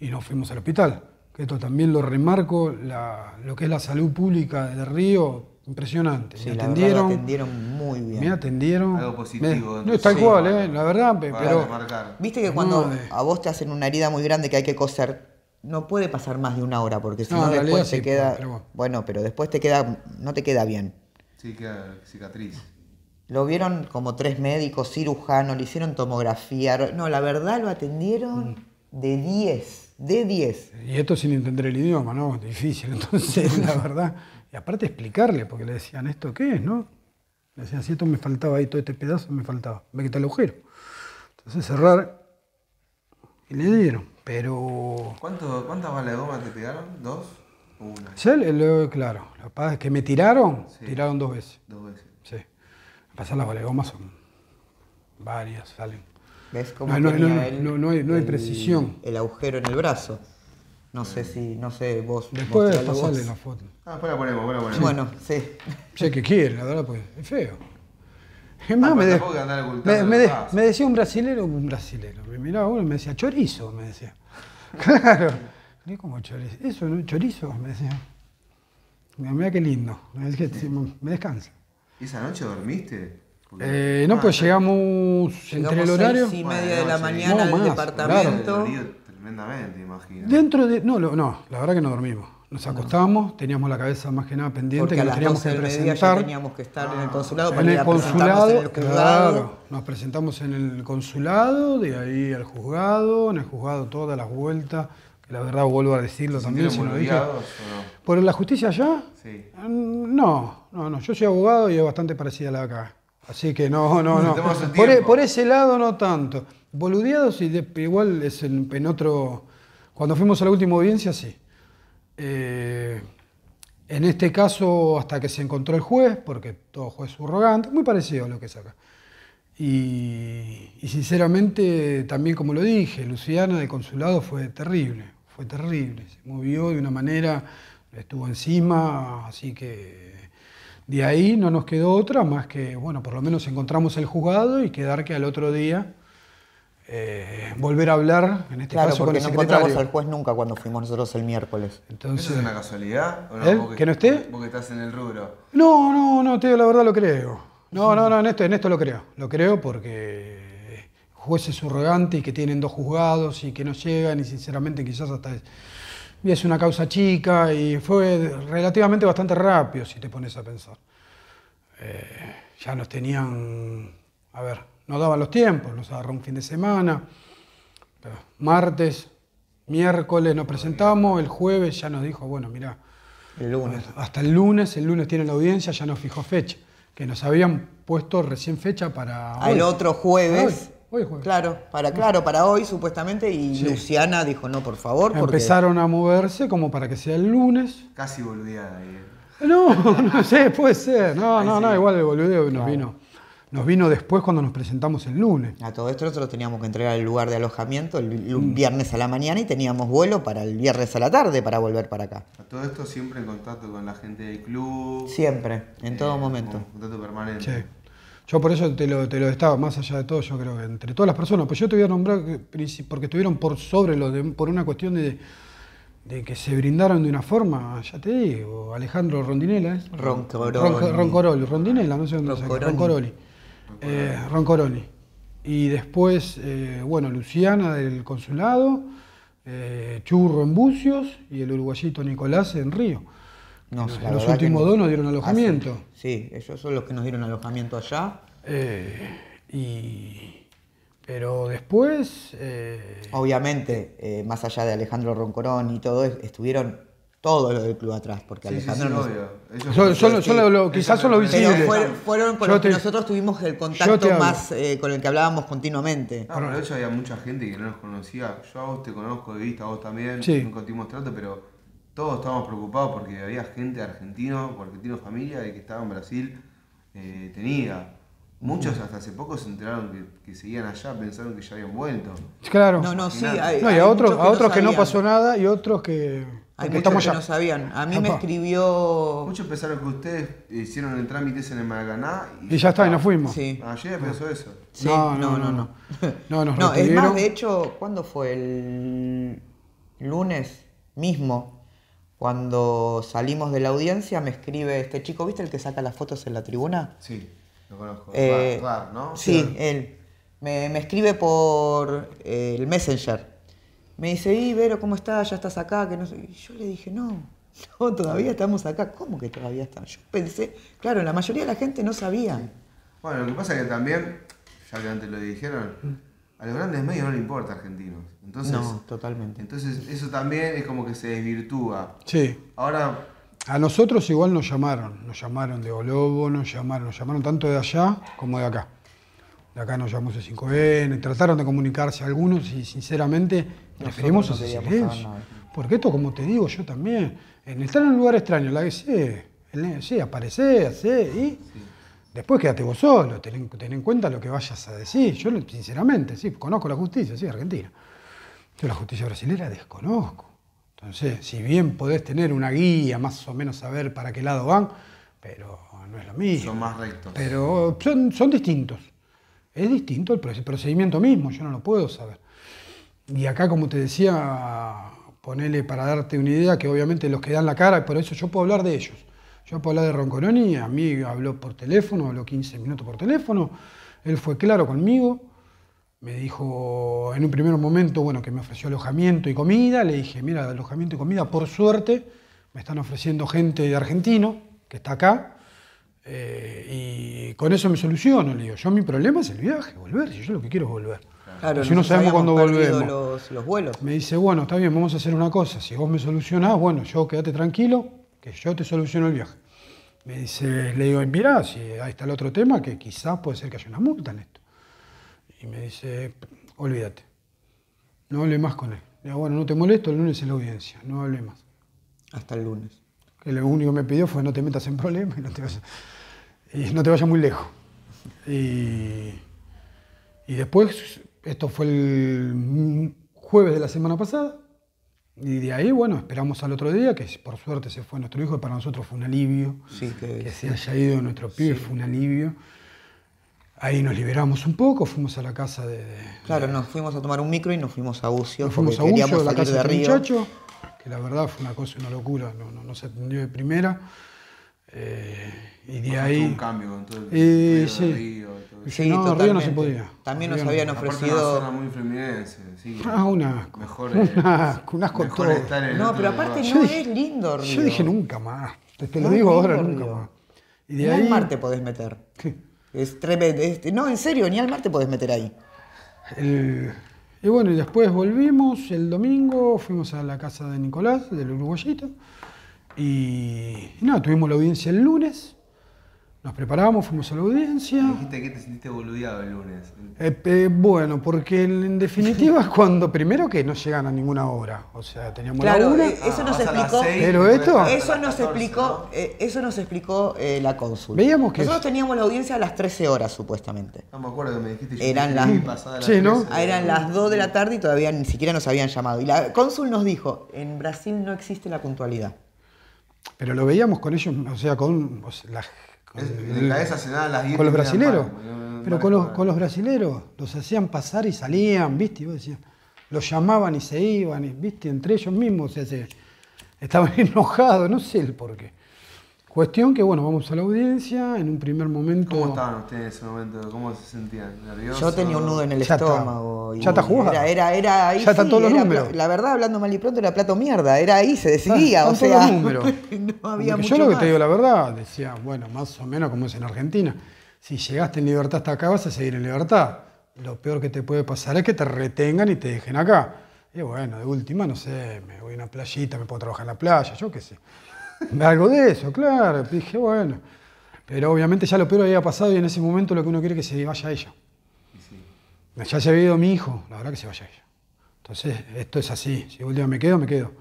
y nos fuimos al hospital. Que esto también lo remarco, lo que es la salud pública del río Impresionante. Sí, me atendieron. muy bien. Me atendieron. Algo positivo. No, tal cual, ¿eh? La verdad, pero. Viste que cuando eh. a vos te hacen una herida muy grande que hay que coser, no puede pasar más de una hora, porque si no, después te queda. bueno. pero después te queda. No te queda bien. Sí, queda cicatriz. Lo vieron como tres médicos, cirujanos, le hicieron tomografía. No, la verdad lo atendieron mm. de 10 de 10. Y esto sin entender el idioma, ¿no? Difícil, entonces, la verdad. Y aparte explicarle, porque le decían, ¿esto qué es, no? Le decían, si esto me faltaba ahí, todo este pedazo me faltaba. Ve que está el agujero. Entonces cerrar y le dieron, pero... ¿Cuánto, ¿Cuántas balas te pegaron? ¿Dos una? Sí, claro. Lo que que me tiraron, tiraron dos veces. Dos veces. Sí. Pasar las balas son varias, salen. ¿Ves cómo ah, no, tenía no, no, hay, precisión. El agujero en el brazo. No sé si, no sé, vos. Después de la foto. Ah, después la ponemos, después la ponemos. Bueno, sí. sé que quiere, la verdad, pues es feo. Es ah, más, me, decía un brasilero, un brasilero. Me miraba uno y me decía, chorizo, me decía. claro. ¿qué como chorizo. Eso, ¿no? Chorizo, me decía. Mira qué lindo. Me, decía, me descansa. ¿Esa noche dormiste? Eh, no, pues llegamos, entre el horario. Seis y media de la mañana al departamento. Tremendamente, imagino. Dentro de. No, no, la verdad que no dormimos. Nos acostamos, teníamos la cabeza más que nada pendiente, Porque que nos teníamos que presentar. teníamos que estar en el ah, consulado para en el consulado, nos presentamos en el consulado, de ahí al juzgado, en el juzgado todas las vueltas, la verdad vuelvo a decirlo también, si no dije. ¿Por la justicia allá? Sí. Mm, no, no, no, yo soy abogado y es bastante parecida a la de acá. Así que no, no, no. E, por, ese lado no tanto. Boludeados y igual es en, otro... Cuando fuimos a la última audiencia, sí. Eh, en este caso, hasta que se encontró el juez, porque todo juez subrogante, muy parecido a lo que es acá. y sinceramente, también como lo dije, Luciana de Consulado fue terrible, fue terrible. Se movió de una manera, estuvo encima, así que de ahí no nos quedó otra más que, bueno, por lo menos encontramos el juzgado y quedar que al otro día eh, volver a hablar, en este caso porque no encontramos al juez nunca cuando fuimos nosotros el miércoles. Entonces, es una casualidad? ¿Eh? ¿Que, no esté? porque estás en el rubro. No, no, no, te la verdad lo creo. No, no, no, en esto, en esto lo creo. Lo creo porque jueces surrogantes que tienen dos juzgados y que no llegan y sinceramente quizás hasta y es una causa chica y fue relativamente bastante rápido, si te pones a pensar. Eh, ya nos tenían, a ver, nos daban los tiempos, nos agarró un fin de semana, martes, miércoles nos presentamos, el jueves ya nos dijo, bueno, mira, el lunes. Eh, hasta el lunes, el lunes tiene la audiencia, ya nos fijó fecha, que nos habían puesto recién fecha para... Al ah, otro jueves. Claro, para, claro, para hoy supuestamente. Y Luciana dijo no, por favor. Empezaron a moverse como para que sea el lunes. Casi boludeada ahí. Eh, no, no sé, puede ser. No, no, no, igual el boludeo nos vino. Nos vino después cuando nos presentamos el lunes. A todo esto nosotros teníamos que entregar el lugar de alojamiento el mm. viernes a la mañana y teníamos vuelo para el viernes a la tarde para volver para acá. A todo esto siempre en contacto con la gente del club. Siempre, en todo eh, momento. contacto permanente. Sí. Yo por eso te lo, te lo estaba, más allá de todo, yo creo que entre todas las personas, pues yo te voy a nombrar porque estuvieron por sobre lo por una cuestión de, que se brindaron de una forma, ya te digo, Alejandro Rondinela es. ¿eh? Roncoroli. Roncoroli, Rondinela, no sé dónde Roncoroli. Roncoroli. Eh, Roncoroli. Y después, eh, bueno, Luciana del Consulado, Churro en Bucios y el uruguayito Nicolás en Río los, últimos dos nos dieron alojamiento. Ah, sí. ellos son los que nos dieron alojamiento allá. Eh, y... Pero después... Eh, Obviamente, eh, más allá de Alejandro Roncorón y todo, estuvieron todos los del club atrás, porque Alejandro... Sí, quizás son los visibles. fueron, con los que nosotros tuvimos el contacto más con el que hablábamos continuamente. Ah, no, de hecho había mucha gente que no nos conocía. Yo a vos te conozco de vista, a vos también, Un continuo trato, pero todos estábamos preocupados porque había gente argentino, argentino familia, y que estaba en Brasil, eh, tenía. Muchos hasta hace poco se enteraron que, seguían allá, pensaron que ya habían vuelto. Claro. No, no, sí. no, y a, otros, otros que, no, pasó nada y otros que. Hay muchos que ya. no sabían. A mí me escribió. Muchos pensaron que ustedes hicieron el trámite en el Maganá Y, y ya está, y nos fuimos. Sí. Ayer ah, pasó eso. Sí, no, no, no. No, no. no, no es más, de hecho, ¿cuándo fue? El lunes mismo cuando salimos de la audiencia me escribe este chico, ¿viste el que saca las fotos en la tribuna? Sí, lo conozco. Eh, ¿no? Sí, él. Me, escribe por eh, el Messenger. Me dice, y Vero, ¿cómo estás? ¿Ya estás acá? Que no Y yo le dije, no, todavía estamos acá. ¿Cómo que todavía estamos? Yo pensé, claro, la mayoría de la gente no sabía. Bueno, lo que pasa es que también, ya que antes lo dijeron, mm a los grandes medios no le importa argentinos. Entonces, totalmente. Entonces eso también es como que se desvirtúa. Sí. Ahora... A nosotros igual nos llamaron, nos llamaron de Olobo, nos llamaron, nos llamaron tanto de allá como de acá. De acá nos llamó C5N, trataron de comunicarse algunos y sinceramente preferimos no hacer silencio. Porque esto, como te digo, yo también, en estar en un lugar extraño, la que sí, sí, aparece, así, y... Sí. Después quédate vos solo, ten, en cuenta lo que vayas a decir. Yo, sinceramente, sí, conozco la justicia, sí, Argentina. Yo la justicia brasileña desconozco. Entonces, si bien podés tener una guía, más o menos saber para qué lado van, pero no es lo mismo. Son más rectos. Pero son, son distintos. Es distinto el procedimiento mismo, yo no lo puedo saber. Y acá, como te decía, ponele para darte una idea, que obviamente los que dan la cara, por eso yo puedo hablar de ellos yo puedo hablar de Roncoroni, a mí habló por teléfono, habló 15 minutos por teléfono, él fue claro conmigo, me dijo en un primer momento, bueno, que me ofreció alojamiento y comida, le dije, mira, alojamiento y comida, por suerte, me están ofreciendo gente de argentino, que está acá, eh, y con eso me soluciono, le digo, yo mi problema es el viaje, volver, si yo lo que quiero es volver. Claro, si no sabemos cuándo volvemos. Los, vuelos. Me dice, bueno, está bien, vamos a hacer una cosa, si vos me solucionás, bueno, yo quédate tranquilo, que yo te soluciono el viaje. Me dice, le digo, mira, si ahí está el otro tema, que quizás puede ser que haya una multa en esto. Y me dice, olvídate, no hable más con él. Le digo, bueno, no te molesto, el lunes es la audiencia, no hable más. Hasta el lunes. Que lo único que me pidió fue no te metas en problemas y no te vayas, no te muy lejos. Y, y después, esto fue el jueves de la semana pasada, y de ahí, bueno, esperamos al otro día, que por suerte se fue nuestro hijo, y para nosotros fue un alivio. Sí, que, se haya ido nuestro pibe fue un alivio. Ahí nos liberamos un poco, fuimos a la casa de. claro, nos fuimos a tomar un micro y nos fuimos a Ucio. Nos fuimos a Ucio, a la casa de, de este que la verdad fue una cosa, una locura, no, no, no se atendió de primera. Eh, y de ahí. un cambio con todo el eh, sí no, totalmente. no se podía. También nos habían ofrecido. Una muy Ah, un asco. Mejor, eh, un asco, un todo. no, pero aparte no es lindo Yo dije nunca más. Te, lo digo ahora, nunca más. Y de ni al mar te podés meter. Sí. no, en serio, ni al mar te podés meter ahí. y bueno, y después volvimos el domingo, fuimos a la casa de Nicolás, del uruguayito. Y, no, tuvimos la audiencia el lunes. Nos preparamos, fuimos a la audiencia. Dijiste que te sentiste boludeado el lunes. Eh, eh, bueno, porque en definitiva, es cuando primero que no llegan a ninguna hora, o sea, teníamos la una. Eh, eso, ah, pero eso nos explicó. eso nos explicó, la cónsul. Veíamos que nosotros teníamos la audiencia a las 13 horas supuestamente. No me acuerdo que me dijiste. Yo eran las, las sí, ¿no? Ah, eran las 2 de la tarde y todavía ni siquiera nos habían llamado. Y la cónsul nos dijo, en Brasil no existe la puntualidad. Pero lo veíamos con ellos, o sea, con la gente con, la esa las Con los brasileros. pero con los, con los brasileros los hacían pasar y salían, ¿viste? vos decías, los llamaban y se iban, ¿viste? Entre ellos mismos estaban enojados, no sé el por qué. Cuestión que, bueno, vamos a la audiencia. En un primer momento. ¿Cómo estaban ustedes en ese momento? ¿Cómo se sentían? ¿Nerviosos? Yo tenía un nudo en el estómago. Está. Ya está jugado. Era, ahí. Ya sí, están todos los números. La verdad, hablando mal y pronto, era plato mierda. Era ahí, se ah, decidía. o sea, no había mucho Yo lo que te digo la verdad, decía, bueno, más o menos como es en Argentina. Si llegaste en libertad hasta acá, vas a seguir en libertad. Lo peor que te puede pasar es que te retengan y te dejen acá. Y bueno, de última, no sé, me voy a una playita, me puedo trabajar en la playa, yo qué sé. Algo de eso, claro. Dije, bueno. Pero obviamente ya lo peor había pasado y en ese momento lo que uno quiere es que se vaya ella. Ya se ha ido mi hijo, la verdad que se vaya ella. Entonces, esto es así. Si día me quedo, me quedo.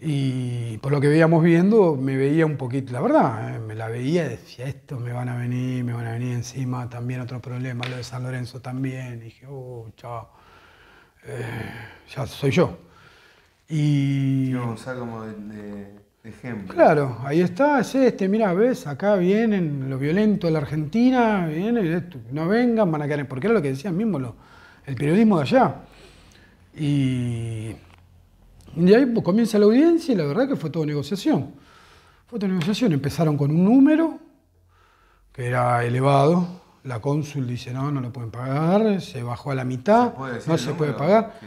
Y por lo que veíamos viendo, me veía un poquito, la verdad, eh, me la veía, decía, esto me van a venir, me van a venir encima, también otro problema, lo de San Lorenzo también. Y dije, oh, chao. Eh, ya soy yo. Y. de Claro, ahí está, es este, mira, ves, acá vienen los violentos de la Argentina, vienen, no vengan, van a caer, porque era lo que decían mismo lo, el periodismo de allá. Y de ahí pues, comienza la audiencia y la verdad que fue todo negociación. Fue toda negociación, empezaron con un número que era elevado, la cónsul dice no, no lo pueden pagar, se bajó a la mitad, no se puede pagar.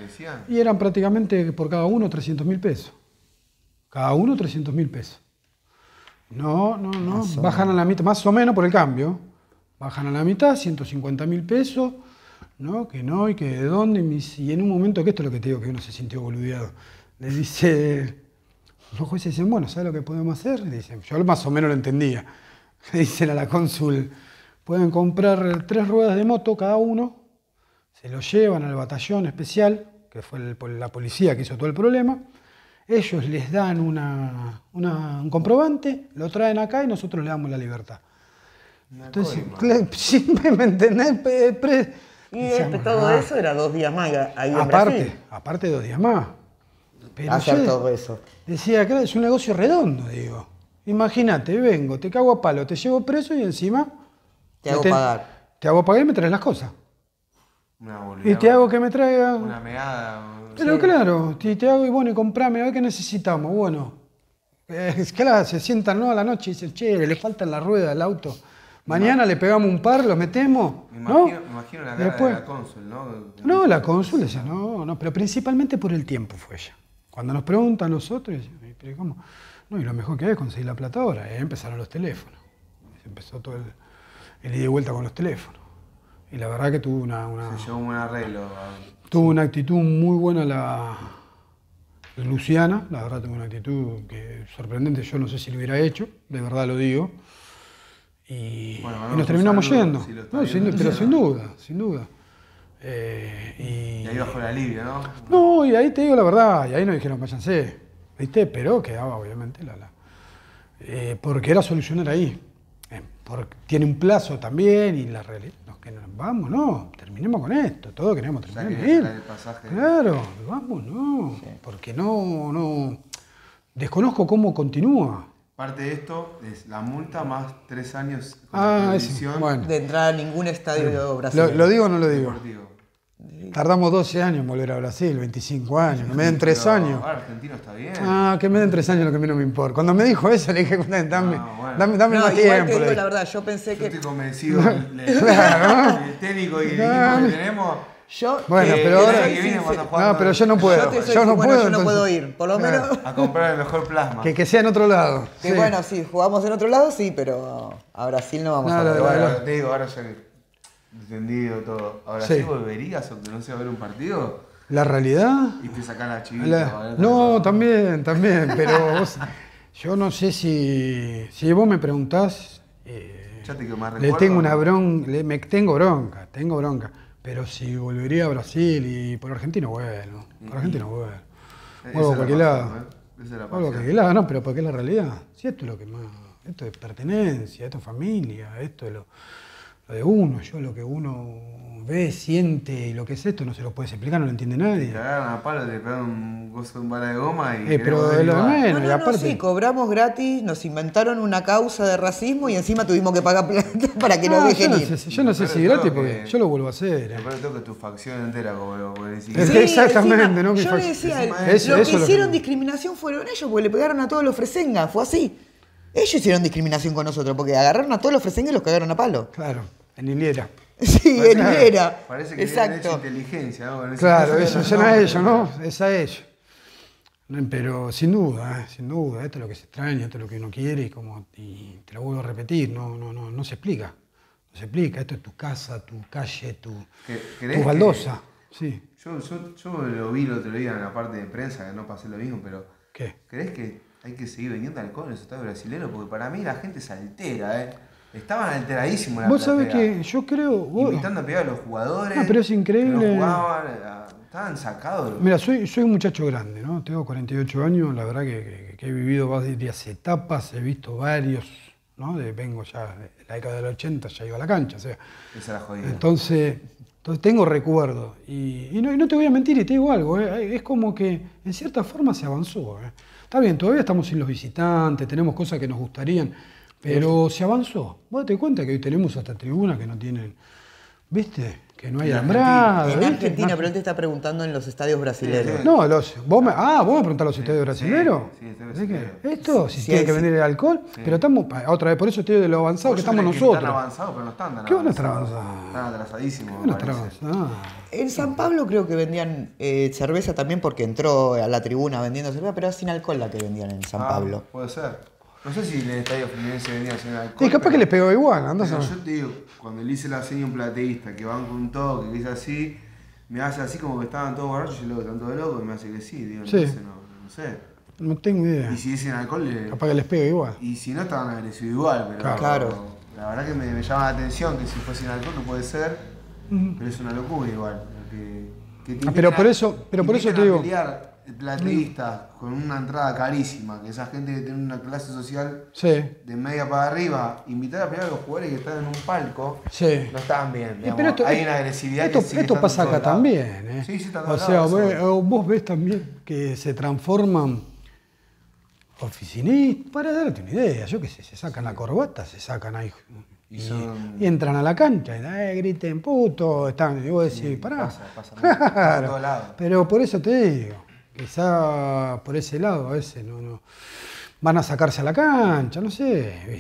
Y eran prácticamente por cada uno 300 mil pesos. Cada uno 300 mil pesos. No, no, no. bajan a la mitad, más o menos por el cambio. Bajan a la mitad, 150 mil pesos. ¿no? Que no, y que de dónde. Y, en un momento, que esto es lo que te digo, que uno se sintió boludeado. Le dice, los jueces dicen, bueno, ¿sabes lo que podemos hacer? Le dicen, yo más o menos lo entendía. Le dicen a la cónsul, pueden comprar tres ruedas de moto cada uno, se lo llevan al batallón especial, que fue la policía que hizo todo el problema ellos les dan una, un comprobante, lo traen acá y nosotros le damos la libertad. Entonces, simplemente... y este todo ah". eso era dos días más ahí aparte, Aparte dos días más. Pero Hacer todo eso. Decía, es un negocio redondo, digo. Imagínate, vengo, te cago a palo, te llevo preso y encima... Te hago pagar. Te hago pagar y me traes las cosas. Una y te hago que me traiga... Una megada. Pero claro, te, hago y bueno, y comprame, a ver qué necesitamos. Bueno, eh, es que se sientan ¿no? a la noche y dicen, che, le falta la rueda del auto. Mañana le pegamos un par, lo metemos. imagino, la cara ¿no? No, la cónsul esa, no, no, pero principalmente por el tiempo fue ella. Cuando nos preguntan los otros, ¿cómo? No, y lo mejor que hay es conseguir la plata ahora. Eh, empezaron los teléfonos. Empezó todo el, el ida y vuelta con los teléfonos. Y la verdad que tuvo una. Se llevó un arreglo. Tuvo una actitud muy buena la Luciana, la verdad tuvo una actitud que, sorprendente, yo no sé si lo hubiera hecho, de verdad lo digo. Y, nos pues terminamos yendo. pero sin duda, sin duda. Eh, y, ahí bajó la alivio, ¿no? No, y ahí te digo la verdad, y ahí nos dijeron, váyanse, ¿viste? Pero quedaba obviamente la... la eh, porque era solucionar ahí. Eh, tiene un plazo también y la realidad que nos, no, terminemos con esto, todos queremos terminar bien. Claro, vámonos, no porque no, no, desconozco cómo continúa. Parte de esto es la multa más tres años con ah, de entrar a ningún estadio de brasileño. Lo, digo o no lo digo? Tardamos 12 años en volver a Brasil, 25 años. Que me den 3 años. Argentina argentino está bien. Ah, que me den 3 años lo que a mí no me importa. Cuando me dijo eso, le dije, dame, ah, dame, dame, más tiempo. la verdad, yo pensé yo que. Estoy convencido del el, técnico y el equipo que tenemos. Yo, bueno, pero ahora. no, pero yo no puedo. Yo, no puedo. Yo no puedo ir, por lo menos. A comprar el mejor plasma. Que, que sea en otro lado. Que bueno, sí, jugamos en otro lado, sí, pero a Brasil no vamos a volver. No, te digo, ahora soy. Entendido todo. Ahora sí, ¿sí volverías aunque no sea a ver un partido. La realidad. Y te sacan la chivita. No, también, también. Pero vos, yo no sé si. Si vos me preguntás. Eh, ya te más le tengo una bronca. Le, me, tengo bronca, tengo bronca. Pero si volvería a Brasil y por Argentina, bueno. Por Argentina, mm. bueno. Eh, Vuelvo por cualquier lado. ¿eh? Vuelvo por cualquier lado, no, pero ¿por es la realidad. Si esto es lo que más. Esto es pertenencia, esto es familia, esto es lo lo de uno, yo lo que uno ve, siente y lo que es esto, no se lo puedes explicar, no lo entiende nadie. Te a palo, te pegan un gozo de bala de goma y. Eh, pero de lo menos, no, no, aparte... no, sí, cobramos gratis, nos inventaron una causa de racismo y encima tuvimos que pagar plata para que no, nos dejen yo ir. yo no sé si gratis porque yo lo vuelvo a hacer. Me eh. parece que tu facción entera cobró, decir. Sí, exactamente, ¿no? Yo le decía, eso, lo que hicieron discriminación fueron ellos, porque le pegaron a todos los fresengas, fue así. Ellos hicieron discriminación con nosotros, porque agarraron a todos los fresengues y los cagaron a palo. Claro, en Iliera. Sí, en Iliera. Parece que tienen Hecho inteligencia, ¿no? claro, eso, es a ellos, ¿no? Es a ellos. Pero sin duda, ¿eh? sin duda, esto es lo que se extraña, esto es lo que uno quiere y, como, te lo vuelvo a repetir, no, no, no, no se explica. No se explica, esto es tu casa, tu calle, tu, tu baldosa. sí. Yo, yo, yo, lo vi el otro día en la parte de prensa, que no pasé lo mismo, pero ¿Qué? ¿crees que hay que seguir vendiendo alcohol en los estados brasileños porque para mí la gente se altera, ¿eh? Estaban alteradísimos. Vos sabés que yo creo. Vos... a pegar a los jugadores. Ah, pero es increíble. Eh, ah, estaban sacados. Mira, soy, un muchacho grande, ¿no? Tengo 48 años, la verdad que, he vivido varias etapas, he visto varios, ¿no? vengo ya, la década del 80 ya iba a la cancha, o sea. Esa la jodida. Entonces, tengo recuerdos. Y, no, te voy a mentir, y te digo algo, eh, es como que en cierta forma se avanzó. ¿eh? Está bien, todavía estamos sin los visitantes, tenemos cosas que nos gustarían, pero se avanzó. Vos date cuenta que hoy tenemos hasta tribunas que no tienen. ¿Viste? Que no hay en ah, En Argentina, pero él te está preguntando en los estadios brasileños. no, los, vos me, ah, vos me preguntás los estadios brasileños. esto, si tiene que vender el alcohol, pero estamos, otra vez, por eso estoy de lo avanzado que estamos nosotros. Están avanzados, pero no están ¿Qué van a estar avanzados? Están atrasadísimos. En San Pablo creo que vendían eh, cerveza también porque entró a la tribuna vendiendo cerveza, pero sin alcohol la que vendían en San ah, Pablo. Puede ser. No sé si el estadio se venía haciendo alcohol. Y capaz que les pegó igual, andas a Yo te digo, cuando le hice la seña a un plateísta que van con un toque, que dice así, me hace así como que estaban todos borrachos y luego están todos locos y me hace que sí, digo, no, no sé. No tengo idea. Y si en alcohol, le... capaz que les pegó igual. Y si no, estaban agresivos igual, pero claro. La verdad que me, llama la atención que si sin alcohol no puede ser, pero es una locura igual. Ah, pero por eso, pero por eso te digo. Platistas con una entrada carísima, que esa gente que tiene una clase social de media para arriba, invitar a pegar a los jugadores que están en un palco, no están bien. Pero Hay una agresividad esto, pasa acá también. ¿eh? o sea, vos, ves también que se transforman oficinistas, para darte una idea, yo qué sé, se sacan la corbata, se sacan ahí. Y, entran a la cancha, y eh, griten puto, están, y vos decís, pará. Pero por eso te digo, Quizá por ese lado a veces no, no. van a sacarse a la cancha, no sé.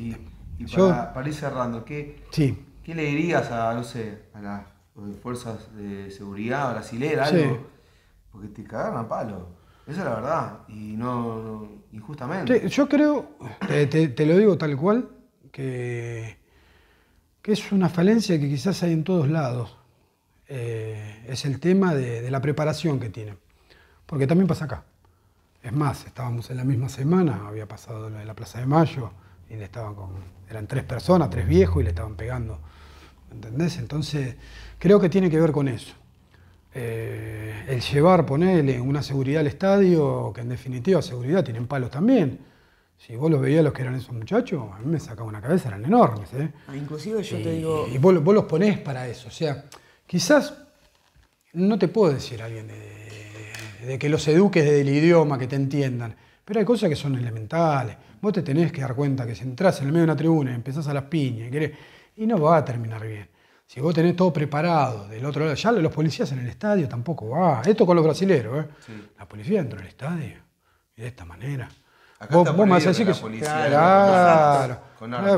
Y, Yo, para, ir cerrando, ¿qué, ¿qué le dirías a, no a las fuerzas de seguridad brasileñas? Porque te cagaron a palo. Esa es la verdad, y no, injustamente. Yo creo, te, lo digo tal cual, que, que, es una falencia que quizás hay en todos lados. Eh, es el tema de, de, la preparación que tienen porque también pasa acá. Es más, estábamos en la misma semana, había pasado lo de la Plaza de Mayo, y le estaban con, eran tres personas, tres viejos, y le estaban pegando. ¿Entendés? Entonces, creo que tiene que ver con eso. Eh, el llevar, ponerle una seguridad al estadio, que en definitiva seguridad tienen palos también. Si vos los veías los que eran esos muchachos, a mí me sacaba una cabeza, eran enormes. ¿eh? Ah, inclusive yo te digo... Y vos, vos los ponés para eso. O sea, quizás no te puedo decir a alguien de de que los eduques del idioma, que te entiendan. Pero hay cosas que son elementales. Vos te tenés que dar cuenta que si entras en el medio de una tribuna y empezás a las piñas y, no va a terminar bien. Si vos tenés todo preparado del otro lado, ya los policías en el estadio tampoco va. Esto con los brasileros, ¿eh? La policía entró al estadio y de esta manera. Acá vos, que claro,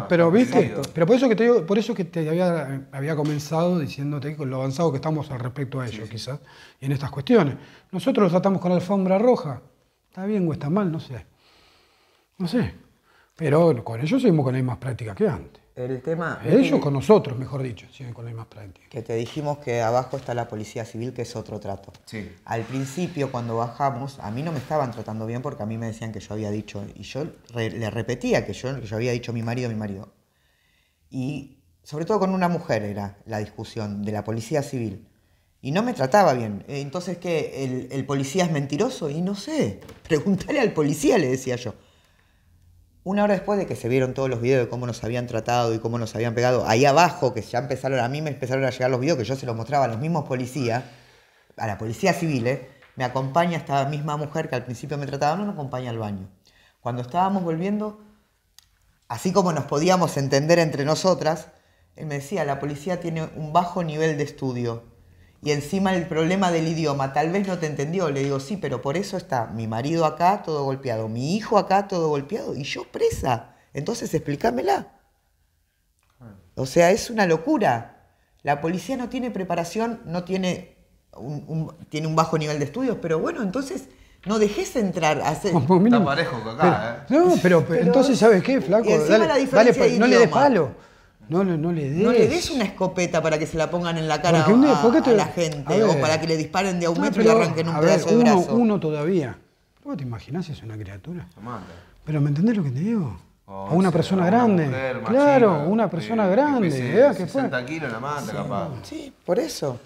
pero viste, pero por eso que te por eso que te había, comenzado diciéndote con lo avanzado que estamos al respecto a ellos quizás, y en estas cuestiones. Nosotros lo tratamos con alfombra roja, está bien o está mal, no sé. No sé. Pero con ellos seguimos con la más práctica que antes. El tema. Ellos con nosotros, mejor dicho, con más práctica. Que te dijimos que abajo está la policía civil, que es otro trato. Sí. Al principio, cuando bajamos, a mí no me estaban tratando bien porque a mí me decían que yo había dicho, y yo le repetía que yo, yo había dicho mi marido, mi marido. Y sobre todo con una mujer era la discusión de la policía civil. Y no me trataba bien. Eh, entonces, que ¿El, policía es mentiroso? Y no sé. pregúntale al policía, le decía yo. Una hora después de que se vieron todos los videos de cómo nos habían tratado y cómo nos habían pegado, ahí abajo, que ya empezaron, a mí me empezaron a llegar los videos que yo se los mostraba a los mismos policías, a la policía civil, ¿eh? me acompaña esta misma mujer que al principio me trataba, no me acompaña al baño. Cuando estábamos volviendo, así como nos podíamos entender entre nosotras, él me decía, la policía tiene un bajo nivel de estudio. Y encima el problema del idioma, tal vez no te entendió. Le digo, sí, pero por eso está mi marido acá todo golpeado, mi hijo acá todo golpeado y yo presa. Entonces explícamela. Ah. O sea, es una locura. La policía no tiene preparación, no tiene un, tiene un bajo nivel de estudios, pero bueno, entonces no dejes entrar a hacer. Está parejo acá, ¿eh? No, pero, entonces, ¿sabes qué, Flaco? Pues, no le des palo. No, no le des. No le des una escopeta para que se la pongan en la cara a, la gente o para que le disparen de a un metro y le arranquen un pedazo de brazo. Uno todavía. ¿Cómo te imaginas es una criatura? Pero ¿me entendés lo que te digo? Oh, a una persona grande. claro, una persona grande. 60 eh, kilos la mata, capaz. Sí, por eso.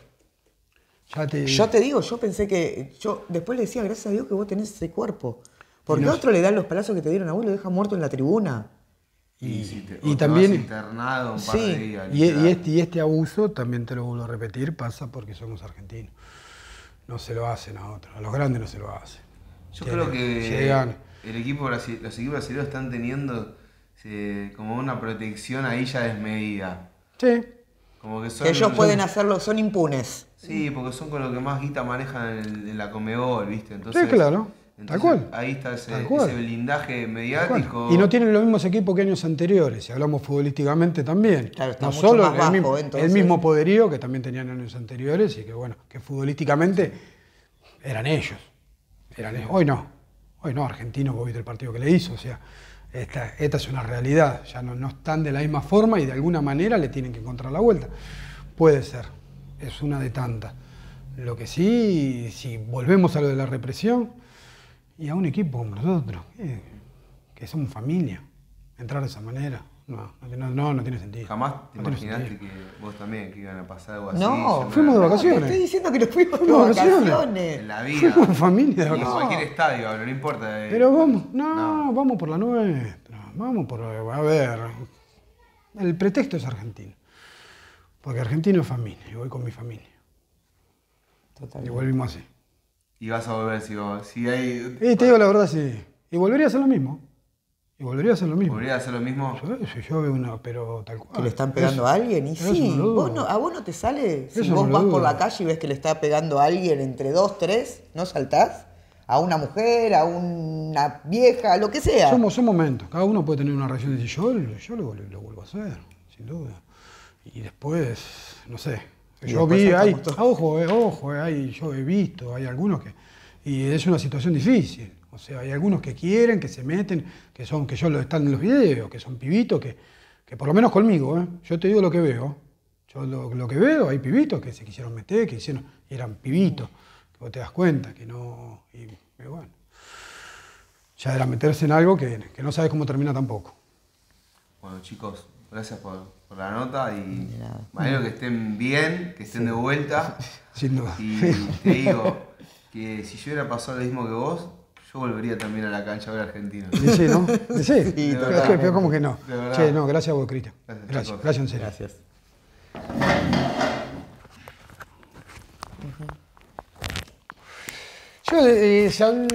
Ya te... Yo te digo, yo pensé que. yo Después le decía, gracias a Dios que vos tenés ese cuerpo. Porque otro le dan los palazos que te dieron a vos y lo deja muerto en la tribuna. Y, también internado sí, y, e- este, este, abuso, también te lo vuelvo a repetir, pasa porque somos argentinos. No se lo hacen a otros, a los grandes no se lo hacen. Yo creo que llegan. el equipo los equipos brasileños están teniendo eh, como una protección ahí ya desmedida. Sí. Como que ellos pueden hacerlo, son impunes. Sí, porque son con lo que más guita manejan en, la Comebol, ¿viste? Entonces, sí, claro. Tal cual. Ahí está ese, blindaje mediático. Y no tienen los mismos equipos que años anteriores, si hablamos futbolísticamente también. no solo el, mismo, poderío que también tenían años anteriores y que, bueno, que futbolísticamente eran ellos. Hoy no. Hoy no, argentino vos viste el partido que le hizo. O sea, esta, es una realidad. Ya no están de la misma forma y de alguna manera le tienen que encontrar la vuelta. Puede ser. Es una de tantas. Lo que sí, si volvemos a lo de la represión y a un equipo como nosotros, que, somos familia, entrar de esa manera. No, no, no, no tiene sentido. Jamás te imaginaste que vos también que iban a pasar algo así. No, fuimos de vacaciones. No, te estoy diciendo que nos fuimos, de vacaciones. En la vida. Fuimos familia de vacaciones. En cualquier estadio, no importa. Eh. Pero vamos, no, vamos por la nuestra. Vamos por. A ver. El pretexto es argentino. Porque argentino es familia, y voy con mi familia. Total. Y volvimos así. Y vas a volver si, si hay... Y te digo la verdad, sí. Y volvería a hacer lo mismo. Y volvería a hacer lo mismo. ¿Volvería a hacer lo mismo? Yo, yo, veo una, pero tal cual. ¿Que le están pegando a alguien? Y sí, a vos no te sale. Si vos vas por la calle y ves que le está pegando a alguien entre dos, tres, ¿no saltás? A una mujer, a una vieja, lo que sea. Somos, son momentos. Cada uno puede tener una reacción y decir, yo, lo, lo vuelvo a hacer, sin duda. Y después, no sé, yo vi, hay, ojo, eh, ojo, eh, yo he visto, hay algunos que, y es una situación difícil. O sea, hay algunos que quieren, que se meten, que son, que yo lo están en los videos, que son pibitos, que, que por lo menos conmigo, eh, yo te digo lo que veo. Yo lo, que veo, hay pibitos que se quisieron meter, que hicieron, eran pibitos, que vos te das cuenta, que no, y, bueno. Ya era meterse en algo que, que no sabes cómo termina tampoco. Bueno, chicos, Gracias por, la nota y me alegro que estén bien, que estén de vuelta. Sin duda. Y te digo que si yo hubiera pasado lo mismo que vos, yo volvería también a la cancha a ver a Argentina. Sí, ¿no? Sí, sí pero, que, como que no. Che, no, gracias a vos, Cristian. Gracias, gracias, gracias eh,